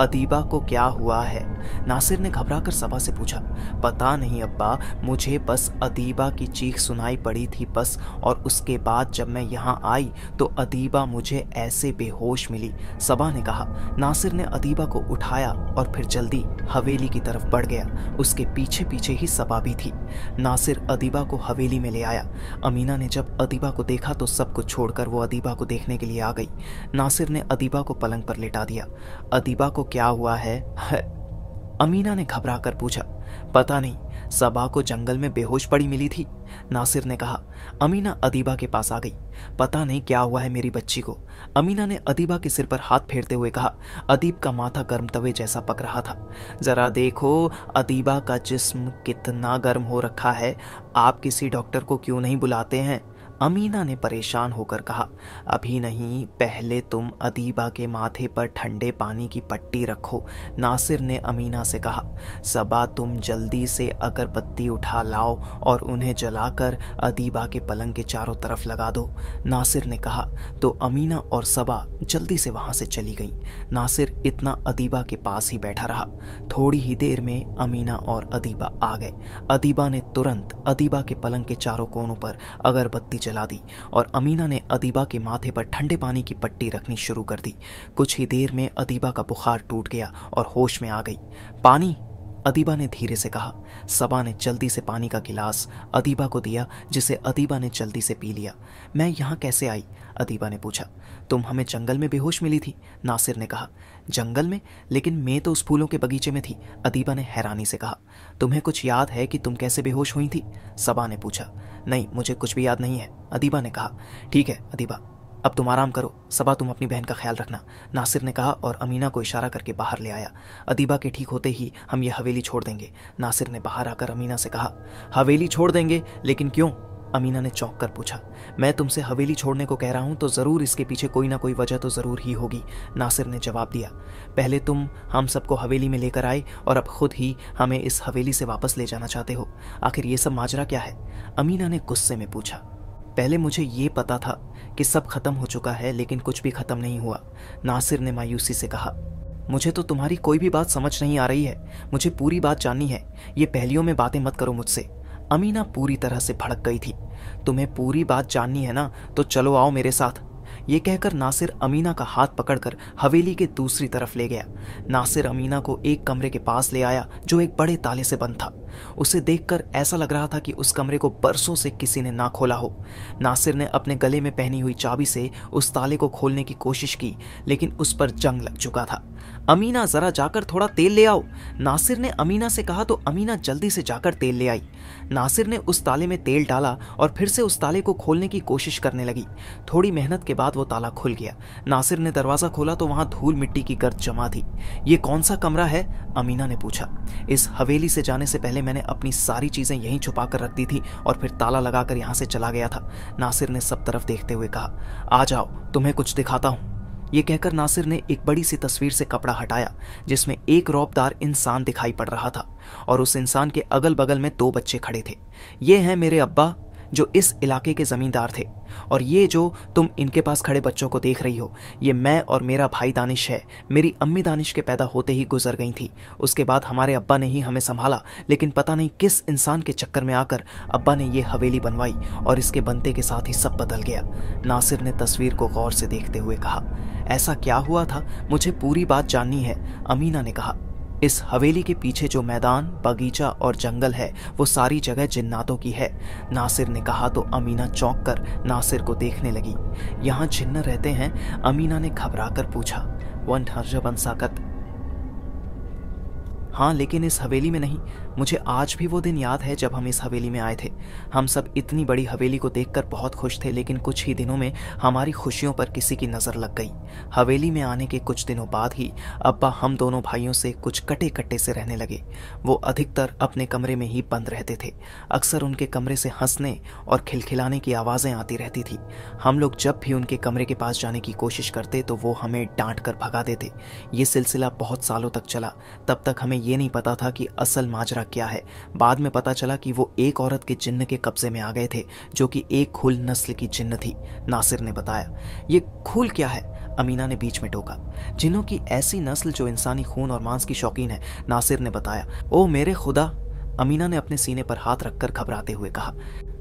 S1: अदीबा को क्या हुआ है नासिर ने घबरा कर सबा से पूछा पता नहीं अब्बा मुझे बस अदीबा की चीख सुनाई पड़ी थी बस और उसके बाद जब मैं यहाँ आई तो अदीबा मुझे ऐसे बेहोश मिली सबा ने कहा नासिर ने अदीबा को उठाया और फिर जल्दी हवेली की तरफ बढ़ गया उसके पीछे पीछे ही सबा भी थी नासिर अदीबा को हवेली में ले आया अमीना ने जब अदीबा अदीबा को देखा तो सब कुछ छोड़कर वो अदीबा को देखने के लिए आ गई नासिर ने अदीबा को पलंग पर लेटा दिया अदीबा को क्या हुआ है, अमीना ने घबरा कर पूछा पता नहीं सबा को जंगल में बेहोश पड़ी मिली थी नासिर ने कहा अमीना अदीबा के पास आ गई पता नहीं क्या हुआ है मेरी बच्ची को अमीना ने अदीबा के सिर पर हाथ फेरते हुए कहा अदीब का माथा गर्म तवे जैसा पक रहा था ज़रा देखो अदीबा का जिस्म कितना गर्म हो रखा है आप किसी डॉक्टर को क्यों नहीं बुलाते हैं अमीना ने परेशान होकर कहा अभी नहीं पहले तुम अदीबा के माथे पर ठंडे पानी की पट्टी रखो नासिर ने अमीना से कहा सबा तुम जल्दी से अगरबत्ती उठा लाओ और उन्हें जलाकर अदीबा के पलंग के चारों तरफ लगा दो नासिर ने कहा तो अमीना और सबा जल्दी से वहाँ से चली गई नासिर इतना अदीबा के पास ही बैठा रहा थोड़ी ही देर में अमीना और अदीबा आ गए अदीबा ने तुरंत अदीबा के पलंग के चारों कोनों पर अगरबत्ती जला दी और अमीना ने अदीबा के माथे पर ठंडे पानी की पट्टी रखनी शुरू कर दी कुछ ही देर में अदीबा का बुखार टूट गया और होश में आ गई पानी अदीबा ने धीरे से कहा सबा ने जल्दी से पानी का गिलास अदीबा को दिया जिसे अदीबा ने जल्दी से पी लिया मैं यहाँ कैसे आई अदीबा ने पूछा तुम हमें जंगल में बेहोश मिली थी नासिर ने कहा जंगल में लेकिन मैं तो उस फूलों के बगीचे में थी अदीबा ने हैरानी से कहा तुम्हें कुछ याद है कि तुम कैसे बेहोश हुई थी सबा ने पूछा नहीं मुझे कुछ भी याद नहीं है अदीबा ने कहा ठीक है अदीबा अब तुम आराम करो सबा तुम अपनी बहन का ख्याल रखना नासिर ने कहा और अमीना को इशारा करके बाहर ले आया अदीबा के ठीक होते ही हम ये हवेली छोड़ देंगे नासिर ने बाहर आकर अमीना से कहा हवेली छोड़ देंगे लेकिन क्यों अमीना ने चौंक कर पूछा मैं तुमसे हवेली छोड़ने को कह रहा हूँ तो ज़रूर इसके पीछे कोई ना कोई वजह तो ज़रूर ही होगी नासिर ने जवाब दिया पहले तुम हम सबको हवेली में लेकर आए और अब खुद ही हमें इस हवेली से वापस ले जाना चाहते हो आखिर ये सब माजरा क्या है अमीना ने गुस्से में पूछा पहले मुझे ये पता था कि सब खत्म हो चुका है लेकिन कुछ भी खत्म नहीं हुआ नासिर ने मायूसी से कहा मुझे तो तुम्हारी कोई भी बात समझ नहीं आ रही है मुझे पूरी बात जाननी है ये पहलियों में बातें मत करो मुझसे अमीना पूरी तरह से भड़क गई थी तुम्हें पूरी बात जाननी है ना तो चलो आओ मेरे साथ ये कहकर नासिर अमीना का हाथ पकड़कर हवेली के दूसरी तरफ ले गया नासिर अमीना को एक कमरे के पास ले आया जो एक बड़े ताले से बंद था उसे देखकर ऐसा लग रहा था कि उस कमरे को बरसों से किसी ने ना खोला हो नासिर ने अपने गले में पहनी हुई चाबी से उस ताले को खोलने की कोशिश की लेकिन उस पर जंग लग चुका था अमीना ज़रा जाकर थोड़ा तेल ले आओ नासिर ने अमीना से कहा तो अमीना जल्दी से जाकर तेल ले आई नासिर ने उस ताले में तेल डाला और फिर से उस ताले को खोलने की कोशिश करने लगी थोड़ी मेहनत के बाद वो ताला खुल गया नासिर ने दरवाज़ा खोला तो वहाँ धूल मिट्टी की गर्द जमा थी ये कौन सा कमरा है अमीना ने पूछा इस हवेली से जाने से पहले मैंने अपनी सारी चीज़ें यहीं छुपा कर रख दी थी और फिर ताला लगाकर यहाँ से चला गया था नासिर ने सब तरफ देखते हुए कहा आ जाओ तुम्हें कुछ दिखाता हूँ ये कहकर नासिर ने एक बड़ी सी तस्वीर से कपड़ा हटाया जिसमें एक रौबदार इंसान दिखाई पड़ रहा था और उस इंसान के अगल बगल में दो बच्चे खड़े थे ये हैं मेरे अब्बा जो इस इलाके के ज़मींदार थे और ये जो तुम इनके पास खड़े बच्चों को देख रही हो ये मैं और मेरा भाई दानिश है मेरी अम्मी दानिश के पैदा होते ही गुजर गई थी उसके बाद हमारे अब्बा ने ही हमें संभाला लेकिन पता नहीं किस इंसान के चक्कर में आकर अब्बा ने ये हवेली बनवाई और इसके बनते के साथ ही सब बदल गया नासिर ने तस्वीर को गौर से देखते हुए कहा ऐसा क्या हुआ था मुझे पूरी बात जाननी है अमीना ने कहा इस हवेली के पीछे जो मैदान बगीचा और जंगल है वो सारी जगह जिन्नातों की है नासिर ने कहा तो अमीना चौंक कर नासिर को देखने लगी यहाँ जिन्न रहते हैं अमीना ने घबरा कर पूछा वन हर्जबन साकत हाँ लेकिन इस हवेली में नहीं मुझे आज भी वो दिन याद है जब हम इस हवेली में आए थे हम सब इतनी बड़ी हवेली को देखकर बहुत खुश थे लेकिन कुछ ही दिनों में हमारी खुशियों पर किसी की नज़र लग गई हवेली में आने के कुछ दिनों बाद ही अब्बा हम दोनों भाइयों से कुछ कटे कट्टे से रहने लगे वो अधिकतर अपने कमरे में ही बंद रहते थे अक्सर उनके कमरे से हंसने और खिलखिलाने की आवाज़ें आती रहती थी हम लोग जब भी उनके कमरे के पास जाने की कोशिश करते तो वो हमें डांट कर भगा देते ये सिलसिला बहुत सालों तक चला तब तक हमें ये नहीं पता था कि असल माजरा दूसरा क्या है बाद में पता चला कि वो एक औरत के चिन्ह के कब्जे में आ गए थे जो कि एक खुल नस्ल की चिन्ह थी नासिर ने बताया ये खुल क्या है अमीना ने बीच में टोका जिन्हों की ऐसी नस्ल जो इंसानी खून और मांस की शौकीन है नासिर ने बताया ओ मेरे खुदा अमीना ने अपने सीने पर हाथ रखकर घबराते हुए कहा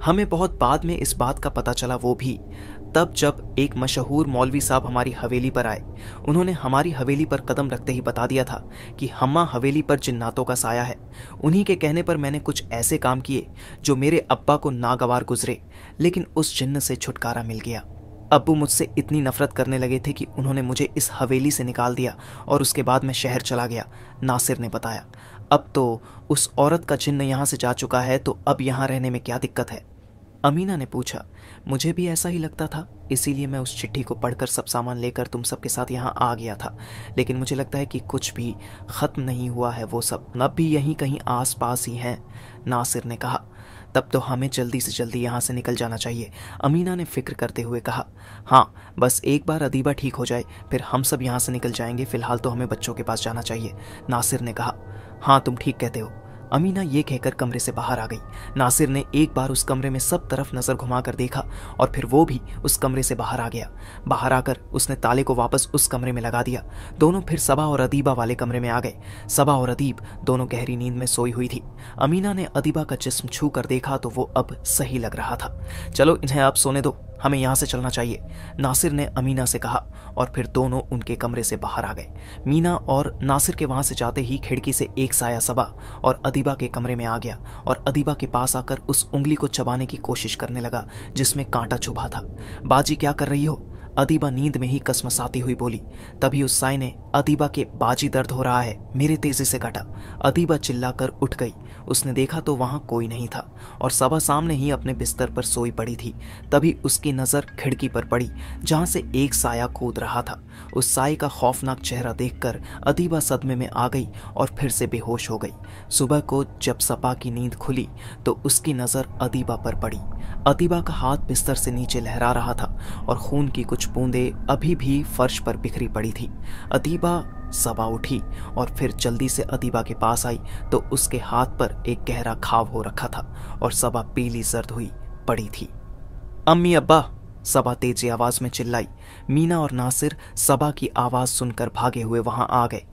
S1: हमें बहुत बाद में इस बात का पता चला वो भी तब जब एक मशहूर मौलवी साहब हमारी हवेली पर आए उन्होंने हमारी हवेली पर कदम रखते ही बता दिया था कि हम्मा हवेली पर जिन्नातों का साया है उन्हीं के कहने पर मैंने कुछ ऐसे काम किए जो मेरे अब्बा को नागवार गुजरे लेकिन उस जिन्न से छुटकारा मिल गया अब्बू मुझसे इतनी नफरत करने लगे थे कि उन्होंने मुझे इस हवेली से निकाल दिया और उसके बाद मैं शहर चला गया नासिर ने बताया अब तो उस औरत का जिन्न यहाँ से जा चुका है तो अब यहाँ रहने में क्या दिक्कत है अमीना ने पूछा मुझे भी ऐसा ही लगता था इसीलिए मैं उस चिट्ठी को पढ़कर सब सामान लेकर तुम सबके साथ यहाँ आ गया था लेकिन मुझे लगता है कि कुछ भी ख़त्म नहीं हुआ है वो सब नब भी यहीं कहीं आस पास ही हैं नासिर ने कहा तब तो हमें जल्दी से जल्दी यहाँ से निकल जाना चाहिए अमीना ने फिक्र करते हुए कहा हाँ बस एक बार अदीबा ठीक हो जाए फिर हम सब यहाँ से निकल जाएंगे फिलहाल तो हमें बच्चों के पास जाना चाहिए नासिर ने कहा हाँ तुम ठीक कहते हो अमीना ये कहकर कमरे से बाहर आ गई नासिर ने एक बार उस कमरे में सब तरफ नज़र घुमा कर देखा और फिर वो भी उस कमरे से बाहर आ गया बाहर आकर उसने ताले को वापस उस कमरे में लगा दिया दोनों फिर सबा और अदीबा वाले कमरे में आ गए सबा और अदीब दोनों गहरी नींद में सोई हुई थी अमीना ने अदीबा का जिस्म छू कर देखा तो वो अब सही लग रहा था चलो इन्हें आप सोने दो हमें यहाँ से चलना चाहिए नासिर ने अमीना से कहा और फिर दोनों उनके कमरे से बाहर आ गए मीना और नासिर के वहां से जाते ही खिड़की से एक साया सबा और अदीबा के कमरे में आ गया और अदीबा के पास आकर उस उंगली को चबाने की कोशिश करने लगा जिसमें कांटा छुपा था बाजी क्या कर रही हो अदीबा नींद में ही कसमसाती हुई बोली तभी उस साय ने अदीबा के बाजी दर्द हो रहा है मेरे तेजी से काटा अदीबा चिल्लाकर उठ गई उसने देखा तो वहाँ कोई नहीं था और सभा सामने ही अपने बिस्तर पर सोई पड़ी थी तभी उसकी नज़र खिड़की पर पड़ी जहाँ से एक साया कूद रहा था उस साय का खौफनाक चेहरा देखकर अदीबा सदमे में आ गई और फिर से बेहोश हो गई सुबह को जब सपा की नींद खुली तो उसकी नज़र अदीबा पर पड़ी अदीबा का हाथ बिस्तर से नीचे लहरा रहा था और खून की कुछ बूंदें अभी भी फर्श पर बिखरी पड़ी थी अदीबा सबा उठी और फिर जल्दी से अदीबा के पास आई तो उसके हाथ पर एक गहरा खाव हो रखा था और सबा पीली जर्द हुई पड़ी थी अम्मी अब्बा सबा तेजी आवाज में चिल्लाई मीना और नासिर सबा की आवाज सुनकर भागे हुए वहां आ गए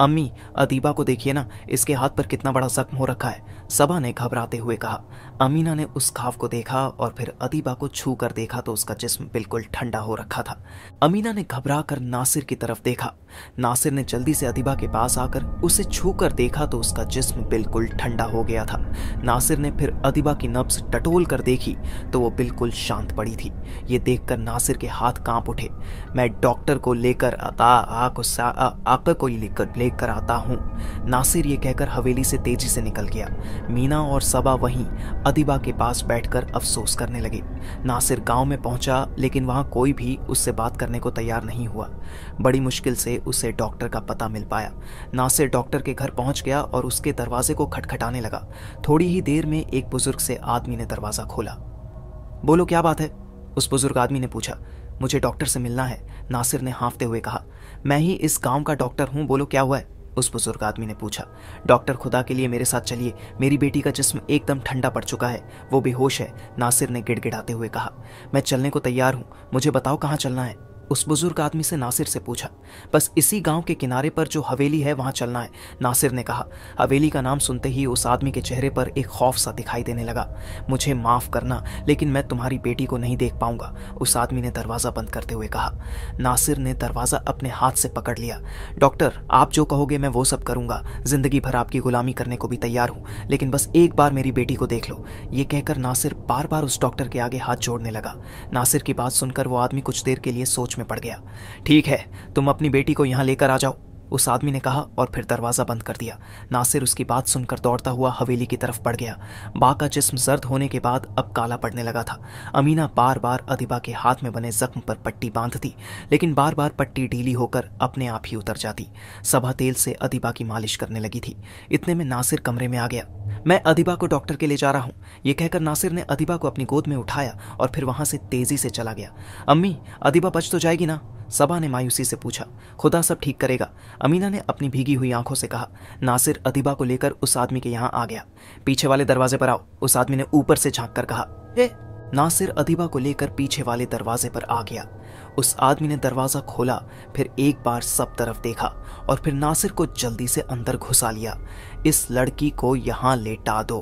S1: अम्मी अदीबा को देखिए ना इसके हाथ पर कितना बड़ा जख्म हो रखा है सबा ने घबराते हुए कहा अमीना ने उस घाव को देखा और फिर अदीबा को छू कर देखा तो उसका जिस्म बिल्कुल ठंडा हो रखा था अमीना ने घबरा कर नासिर की तरफ देखा नासिर ने जल्दी से अदीबा के पास आकर उसे छू कर देखा तो उसका जिस्म बिल्कुल ठंडा हो गया था नासिर ने फिर अदीबा की नब्स टटोल कर देखी तो वो बिल्कुल शांत पड़ी थी ये देखकर नासिर के हाथ कांप उठे मैं डॉक्टर को लेकर आकर को लेकर ले देखकर आता हूँ नासिर ये कहकर हवेली से तेजी से निकल गया मीना और सबा वहीं अदिबा के पास बैठकर अफसोस करने लगे नासिर गांव में पहुंचा लेकिन वहां कोई भी उससे बात करने को तैयार नहीं हुआ बड़ी मुश्किल से उसे डॉक्टर का पता मिल पाया नासिर डॉक्टर के घर पहुंच गया और उसके दरवाजे को खटखटाने लगा थोड़ी ही देर में एक बुजुर्ग से आदमी ने दरवाजा खोला बोलो क्या बात है उस बुजुर्ग आदमी ने पूछा मुझे डॉक्टर से मिलना है नासिर ने हाँफते हुए कहा मैं ही इस गांव का डॉक्टर हूँ बोलो क्या हुआ है उस बुजुर्ग आदमी ने पूछा डॉक्टर खुदा के लिए मेरे साथ चलिए मेरी बेटी का जिस्म एकदम ठंडा पड़ चुका है वो बेहोश है नासिर ने गिड़गिड़ाते हुए कहा मैं चलने को तैयार हूँ मुझे बताओ कहाँ चलना है उस बुजुर्ग आदमी से नासिर से पूछा बस इसी गांव के किनारे पर जो हवेली है वहां चलना है नासिर ने कहा हवेली का नाम सुनते ही उस आदमी के चेहरे पर एक खौफ सा दिखाई देने लगा मुझे माफ करना लेकिन मैं तुम्हारी बेटी को नहीं देख पाऊंगा उस आदमी ने दरवाजा बंद करते हुए कहा नासिर ने दरवाजा अपने हाथ से पकड़ लिया डॉक्टर आप जो कहोगे मैं वो सब करूंगा जिंदगी भर आपकी गुलामी करने को भी तैयार हूं लेकिन बस एक बार मेरी बेटी को देख लो ये कहकर नासिर बार बार उस डॉक्टर के आगे हाथ जोड़ने लगा नासिर की बात सुनकर वो आदमी कुछ देर के लिए सोच में पड़ गया ठीक है तुम अपनी बेटी को यहाँ लेकर आ जाओ उस आदमी ने कहा और फिर दरवाज़ा बंद कर दिया नासिर उसकी बात सुनकर दौड़ता हुआ हवेली की तरफ बढ़ गया बा का जिसम जर्द होने के बाद अब काला पड़ने लगा था अमीना बार बार अदिबा के हाथ में बने जख्म पर पट्टी बांधती लेकिन बार बार पट्टी ढीली होकर अपने आप ही उतर जाती सभा तेल से अदिबा की मालिश करने लगी थी इतने में नासिर कमरे में आ गया मैं अदिबा को डॉक्टर के ले जा रहा हूँ ये कहकर नासिर ने अदिबा को अपनी गोद में उठाया और फिर वहां से तेजी से चला गया अम्मी अदिबा बच तो जाएगी ना सबा ने मायूसी से पूछा खुदा सब ठीक करेगा अमीना ने अपनी भीगी हुई आंखों से कहा नासिर अदिबा को लेकर उस आदमी के यहाँ आ गया पीछे वाले दरवाजे पर आओ उस आदमी ने ऊपर से झांक कर कहा ए नासिर अदिबा को लेकर पीछे वाले दरवाजे पर आ गया उस आदमी ने दरवाज़ा खोला फिर एक बार सब तरफ देखा और फिर नासिर को जल्दी से अंदर घुसा लिया इस लड़की को यहाँ लेटा दो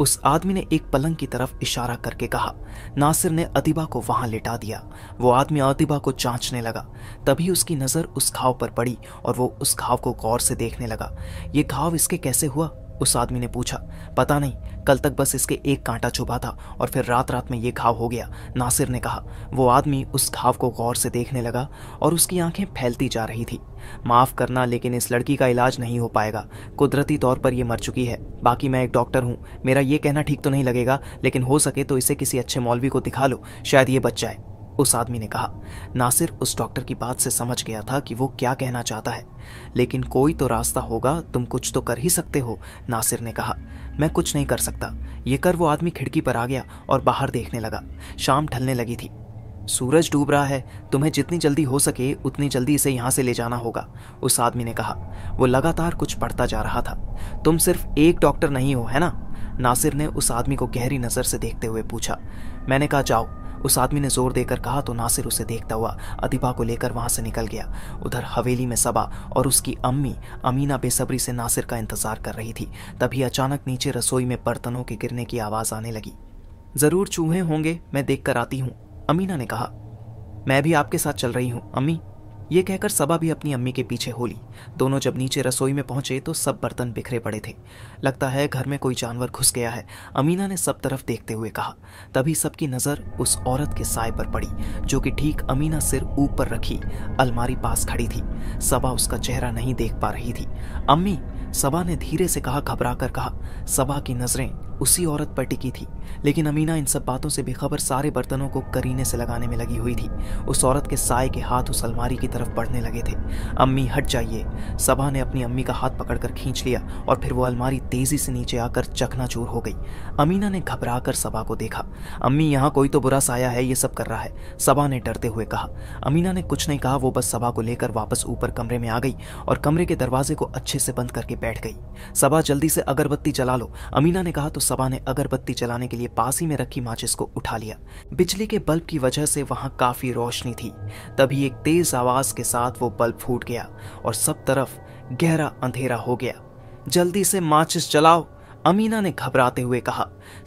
S1: उस आदमी ने एक पलंग की तरफ इशारा करके कहा नासिर ने अतिबा को वहां लेटा दिया वो आदमी अतिबा को जांचने लगा तभी उसकी नज़र उस घाव पर पड़ी और वो उस घाव को गौर से देखने लगा ये घाव इसके कैसे हुआ उस आदमी ने पूछा पता नहीं कल तक बस इसके एक कांटा छुपा था और फिर रात रात में ये घाव हो गया नासिर ने कहा वो आदमी उस घाव को गौर से देखने लगा और उसकी आंखें फैलती जा रही थी माफ़ करना लेकिन इस लड़की का इलाज नहीं हो पाएगा कुदरती तौर पर यह मर चुकी है बाकी मैं एक डॉक्टर हूँ मेरा ये कहना ठीक तो नहीं लगेगा लेकिन हो सके तो इसे किसी अच्छे मौलवी को दिखा लो शायद ये बच जाए उस आदमी ने कहा नासिर उस डॉक्टर की बात से समझ गया था कि वो क्या कहना चाहता है लेकिन कोई तो रास्ता होगा तुम कुछ तो कर ही सकते हो नासिर ने कहा मैं कुछ नहीं कर सकता ये कर वो आदमी खिड़की पर आ गया और बाहर देखने लगा शाम ढलने लगी थी सूरज डूब रहा है तुम्हें जितनी जल्दी हो सके उतनी जल्दी इसे यहाँ से ले जाना होगा उस आदमी ने कहा वो लगातार कुछ पढ़ता जा रहा था तुम सिर्फ एक डॉक्टर नहीं हो है ना नासिर ने उस आदमी को गहरी नज़र से देखते हुए पूछा मैंने कहा जाओ उस आदमी ने जोर देकर कहा तो नासिर उसे देखता हुआ अदिबा को लेकर वहां से निकल गया उधर हवेली में सबा और उसकी अम्मी अमीना बेसब्री से नासिर का इंतजार कर रही थी तभी अचानक नीचे रसोई में बर्तनों के गिरने की आवाज आने लगी जरूर चूहे होंगे मैं देख कर आती हूँ अमीना ने कहा मैं भी आपके साथ चल रही हूँ अम्मी ये कहकर सबा भी अपनी अम्मी के पीछे हो ली दोनों जब नीचे रसोई में पहुंचे तो सब बर्तन बिखरे पड़े थे लगता है घर में कोई जानवर घुस गया है अमीना ने सब तरफ देखते हुए कहा तभी सबकी नज़र उस औरत के साय पर पड़ी जो कि ठीक अमीना सिर ऊपर रखी अलमारी पास खड़ी थी सबा उसका चेहरा नहीं देख पा रही थी अम्मी सबा ने धीरे से कहा घबरा कर कहा सबा की नज़रें उसी औरत पर टिकी थी लेकिन अमीना इन सब बातों से बेखबर सारे बर्तनों को करीने से लगाने में लगी हुई थी उस औरत के साय के हाथ उस अलमारी की तरफ बढ़ने लगे थे अम्मी हट जाइए सभा ने अपनी अम्मी का हाथ पकड़कर खींच लिया और फिर वो अलमारी तेजी से नीचे आकर चखना हो गई अमीना ने घबरा सभा को देखा अम्मी यहाँ कोई तो बुरा साया है ये सब कर रहा है सभा ने डरते हुए कहा अमीना ने कुछ नहीं कहा वो बस सभा को लेकर वापस ऊपर कमरे में आ गई और कमरे के दरवाजे को अच्छे से बंद करके बैठ गई सभा जल्दी से अगरबत्ती जला लो अमीना ने कहा तो सभा ने अगरबत्ती जलाने के लिए पास ही में रखी माचिस को उठा लिया बिजली के बल्ब की वजह से वहां काफी रोशनी थी तभी एक तेज आवाज के साथ वो बल्ब फूट गया और सब तरफ गहरा अंधेरा हो गया जल्दी से माचिस जलाओ अमीना ने घबराते हुए कहा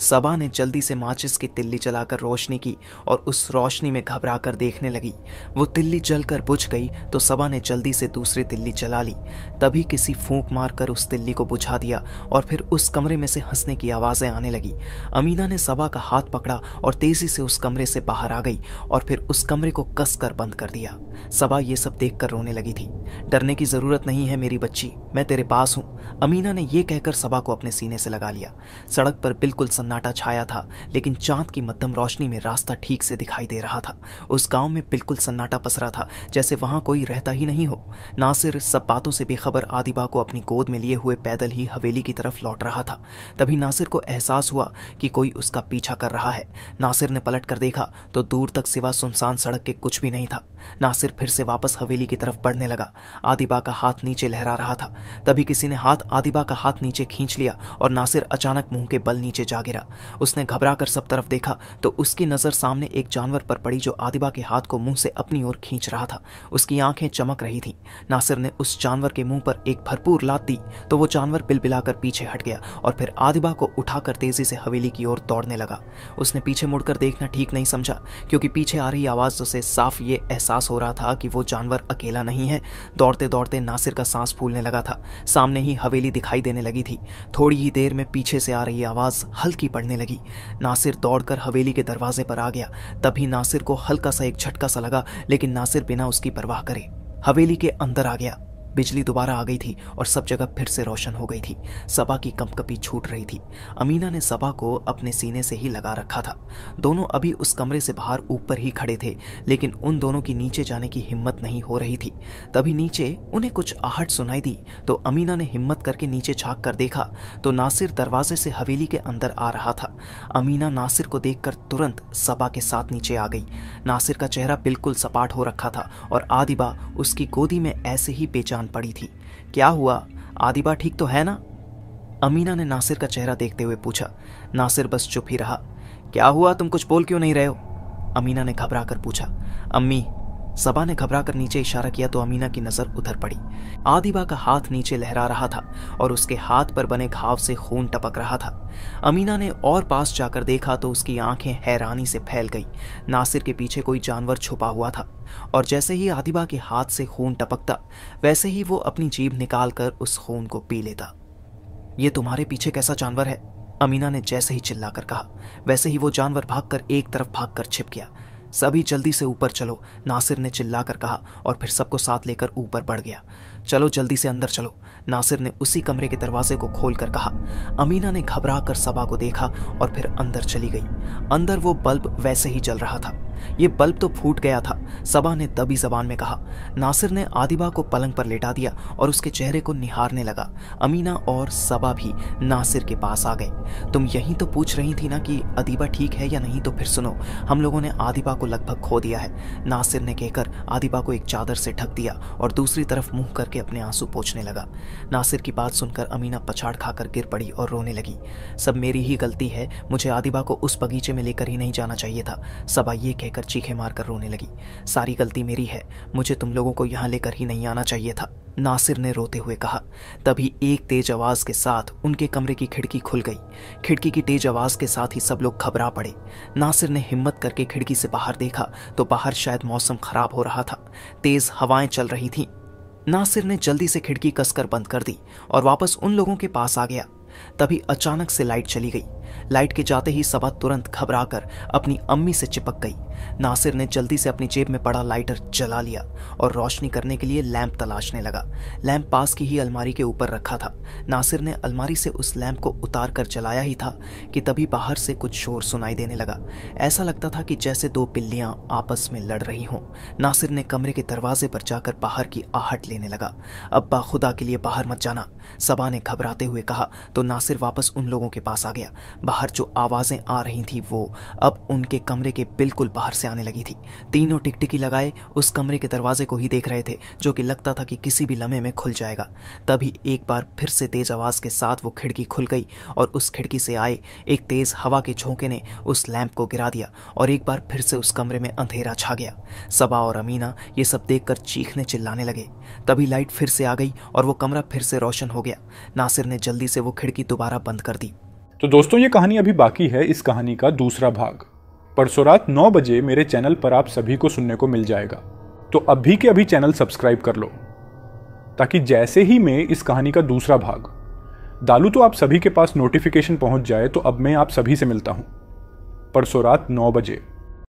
S1: सबा ने जल्दी से माचिस की तिल्ली जलाकर रोशनी की और उस रोशनी में घबरा कर देखने लगी वो तिल्ली जलकर बुझ गई तो सबा ने जल्दी से दूसरी तिल्ली जला ली तभी किसी फूंक मार कर उस तिल्ली को बुझा दिया और फिर उस कमरे में से हंसने की आवाज़ें आने लगी अमीना ने सबा का हाथ पकड़ा और तेज़ी से उस कमरे से बाहर आ गई और फिर उस कमरे को कस कर बंद कर दिया सबा ये सब देख कर रोने लगी थी डरने की ज़रूरत नहीं है मेरी बच्ची मैं तेरे पास हूँ अमीना ने यह कहकर सबा को अपने सीने से लगा लिया सड़क पर बिल्कुल सन्नाटा छाया था लेकिन चांद की मध्यम रोशनी में रास्ता ठीक से दिखाई दे रहा था उस गांव में बिल्कुल सन्नाटा पसरा था जैसे वहां कोई रहता ही नहीं हो नासिर सब बातों से बेखबर आदिबा को अपनी गोद में लिए हुए पैदल ही हवेली की तरफ लौट रहा था तभी नासिर को एहसास हुआ कि कोई उसका पीछा कर रहा है नासिर ने पलट कर देखा तो दूर तक सिवा सुनसान सड़क के कुछ भी नहीं था नासिर फिर से वापस हवेली की तरफ बढ़ने लगा आदिबा का हाथ नीचे लहरा रहा था तभी किसी ने हाथ आदिबा का हाथ नीचे खींच लिया और नासिर अचानक मुंह के बल नीचे जा जा गिरा उसने घबराकर सब तरफ देखा तो उसकी नज़र सामने एक जानवर पर पड़ी जो आदिबा के हाथ को मुंह से अपनी ओर खींच रहा था उसकी आंखें चमक रही थीं नासिर ने उस जानवर के मुंह पर एक भरपूर लात दी तो वो जानवर बिलबिलाकर पीछे हट गया और फिर आदिबा को उठाकर तेजी से हवेली की ओर दौड़ने लगा उसने पीछे मुड़कर देखना ठीक नहीं समझा क्योंकि पीछे आ रही आवाज़ से साफ ये एहसास हो रहा था कि वो जानवर अकेला नहीं है दौड़ते दौड़ते नासिर का सांस फूलने लगा था सामने ही हवेली दिखाई देने लगी थी थोड़ी ही देर में पीछे से आ रही आवाज़ हल्की हल्की पड़ने लगी नासिर दौड़कर हवेली के दरवाजे पर आ गया तभी नासिर को हल्का सा एक झटका सा लगा लेकिन नासिर बिना उसकी परवाह करे हवेली के अंदर आ गया बिजली दोबारा आ गई थी और सब जगह फिर से रोशन हो गई थी सबा की कंपकपी छूट रही थी अमीना ने सबा को अपने सीने से ही लगा रखा था दोनों अभी उस कमरे से बाहर ऊपर ही खड़े थे लेकिन उन दोनों की नीचे जाने की हिम्मत नहीं हो रही थी तभी नीचे उन्हें कुछ आहट सुनाई दी तो अमीना ने हिम्मत करके नीचे झाँक कर देखा तो नासिर दरवाजे से हवेली के अंदर आ रहा था अमीना नासिर को देखकर तुरंत सबा के साथ नीचे आ गई नासिर का चेहरा बिल्कुल सपाट हो रखा था और आदिबा उसकी गोदी में ऐसे ही बेचान जान पड़ी थी क्या हुआ आदिबा ठीक तो है ना अमीना ने नासिर का चेहरा देखते हुए पूछा नासिर बस चुप ही रहा क्या हुआ तुम कुछ बोल क्यों नहीं रहे हो अमीना ने घबरा कर पूछा अम्मी सबा ने घबरा कर नीचे इशारा किया तो अमीना की नजर उधर पड़ी आदिबा का हाथ नीचे लहरा रहा था और उसके हाथ पर बने घाव से खून टपक रहा था अमीना ने और पास जाकर देखा तो उसकी आंखें हैरानी से फैल गई नासिर के पीछे कोई जानवर छुपा हुआ था और जैसे ही आदिबा के हाथ से खून टपकता वैसे ही वो अपनी जीभ निकाल कर उस खून को पी लेता ये तुम्हारे पीछे कैसा जानवर है अमीना ने जैसे ही चिल्लाकर कहा वैसे ही वो जानवर भागकर एक तरफ भागकर छिप गया सभी जल्दी से ऊपर चलो नासिर ने चिल्लाकर कहा और फिर सबको साथ लेकर ऊपर बढ़ गया चलो जल्दी से अंदर चलो नासिर ने उसी कमरे के दरवाजे को खोलकर कहा अमीना ने घबरा कर सबा को देखा और फिर अंदर चली गई अंदर वो बल्ब वैसे ही जल रहा था ये बल्ब तो फूट गया था सबा ने दबी जबान में कहा नासिर ने आदिबा को पलंग पर लेटा दिया और उसके चेहरे को निहारने लगा अमीना और सबा भी नासिर के पास आ गए तुम यहीं तो पूछ रही थी ना कि अदीबा ठीक है या नहीं तो फिर सुनो हम लोगों ने आदिबा को लगभग खो दिया है नासिर ने कहकर आदिबा को एक चादर से ढक दिया और दूसरी तरफ मुंह करके अपने आंसू पोछने लगा नासिर की बात सुनकर अमीना पछाड़ खाकर गिर पड़ी और रोने लगी सब मेरी ही गलती है मुझे आदिबा को उस बगीचे में लेकर ही नहीं जाना चाहिए था सबा ये कहकर चीखे मारकर रोने लगी सारी गलती मेरी है मुझे तुम लोगों को यहाँ लेकर ही नहीं आना चाहिए था नासिर ने रोते हुए कहा तभी एक तेज आवाज़ के साथ उनके कमरे की खिड़की खुल गई खिड़की की तेज आवाज़ के साथ ही सब लोग घबरा पड़े नासिर ने हिम्मत करके खिड़की से बाहर देखा तो बाहर शायद मौसम खराब हो रहा था तेज़ हवाएं चल रही थीं नासिर ने जल्दी से खिड़की कसकर बंद कर दी और वापस उन लोगों के पास आ गया तभी अचानक से लाइट चली गई लाइट के जाते ही सबा तुरंत घबराकर अपनी अम्मी से चिपक गई नासिर ने जल्दी से अपनी जेब में पड़ा लाइटर जला लिया और रोशनी करने के लिए लैंप तलाशने लगा लैंप पास की ही अलमारी के ऊपर रखा था नासिर ने अलमारी से उस लैंप को उतार कर जलाया ही था कि तभी बाहर से कुछ शोर सुनाई देने लगा ऐसा लगता था कि जैसे दो बिल्लियां आपस में लड़ रही हों नासिर ने कमरे के दरवाजे पर जाकर बाहर की आहट लेने लगा अब्बा खुदा के लिए बाहर मत जाना सबा ने घबराते हुए कहा तो नासिर वापस उन लोगों के पास आ गया बाहर जो आवाज़ें आ रही थी वो अब उनके कमरे के बिल्कुल बाहर से आने लगी थी तीनों टिकटिकी लगाए उस कमरे के दरवाजे को ही देख रहे थे जो कि लगता था कि किसी भी लम्हे में खुल जाएगा तभी एक बार फिर से तेज़ आवाज़ के साथ वो खिड़की खुल गई और उस खिड़की से आए एक तेज़ हवा के झोंके ने उस लैंप को गिरा दिया और एक बार फिर से उस कमरे में अंधेरा छा गया सबा और अमीना ये सब देखकर चीखने चिल्लाने लगे तभी लाइट फिर से आ गई और वो कमरा फिर से रोशन हो गया नासिर ने जल्दी से वो खिड़की दोबारा बंद कर दी तो दोस्तों ये कहानी अभी बाकी है इस कहानी का दूसरा भाग परसों रात नौ बजे मेरे चैनल पर आप सभी को सुनने को मिल जाएगा तो अभी के अभी चैनल सब्सक्राइब कर लो ताकि जैसे ही मैं इस कहानी का दूसरा भाग दालू तो आप सभी के पास नोटिफिकेशन पहुंच जाए तो अब मैं आप सभी से मिलता हूं परसों रात नौ बजे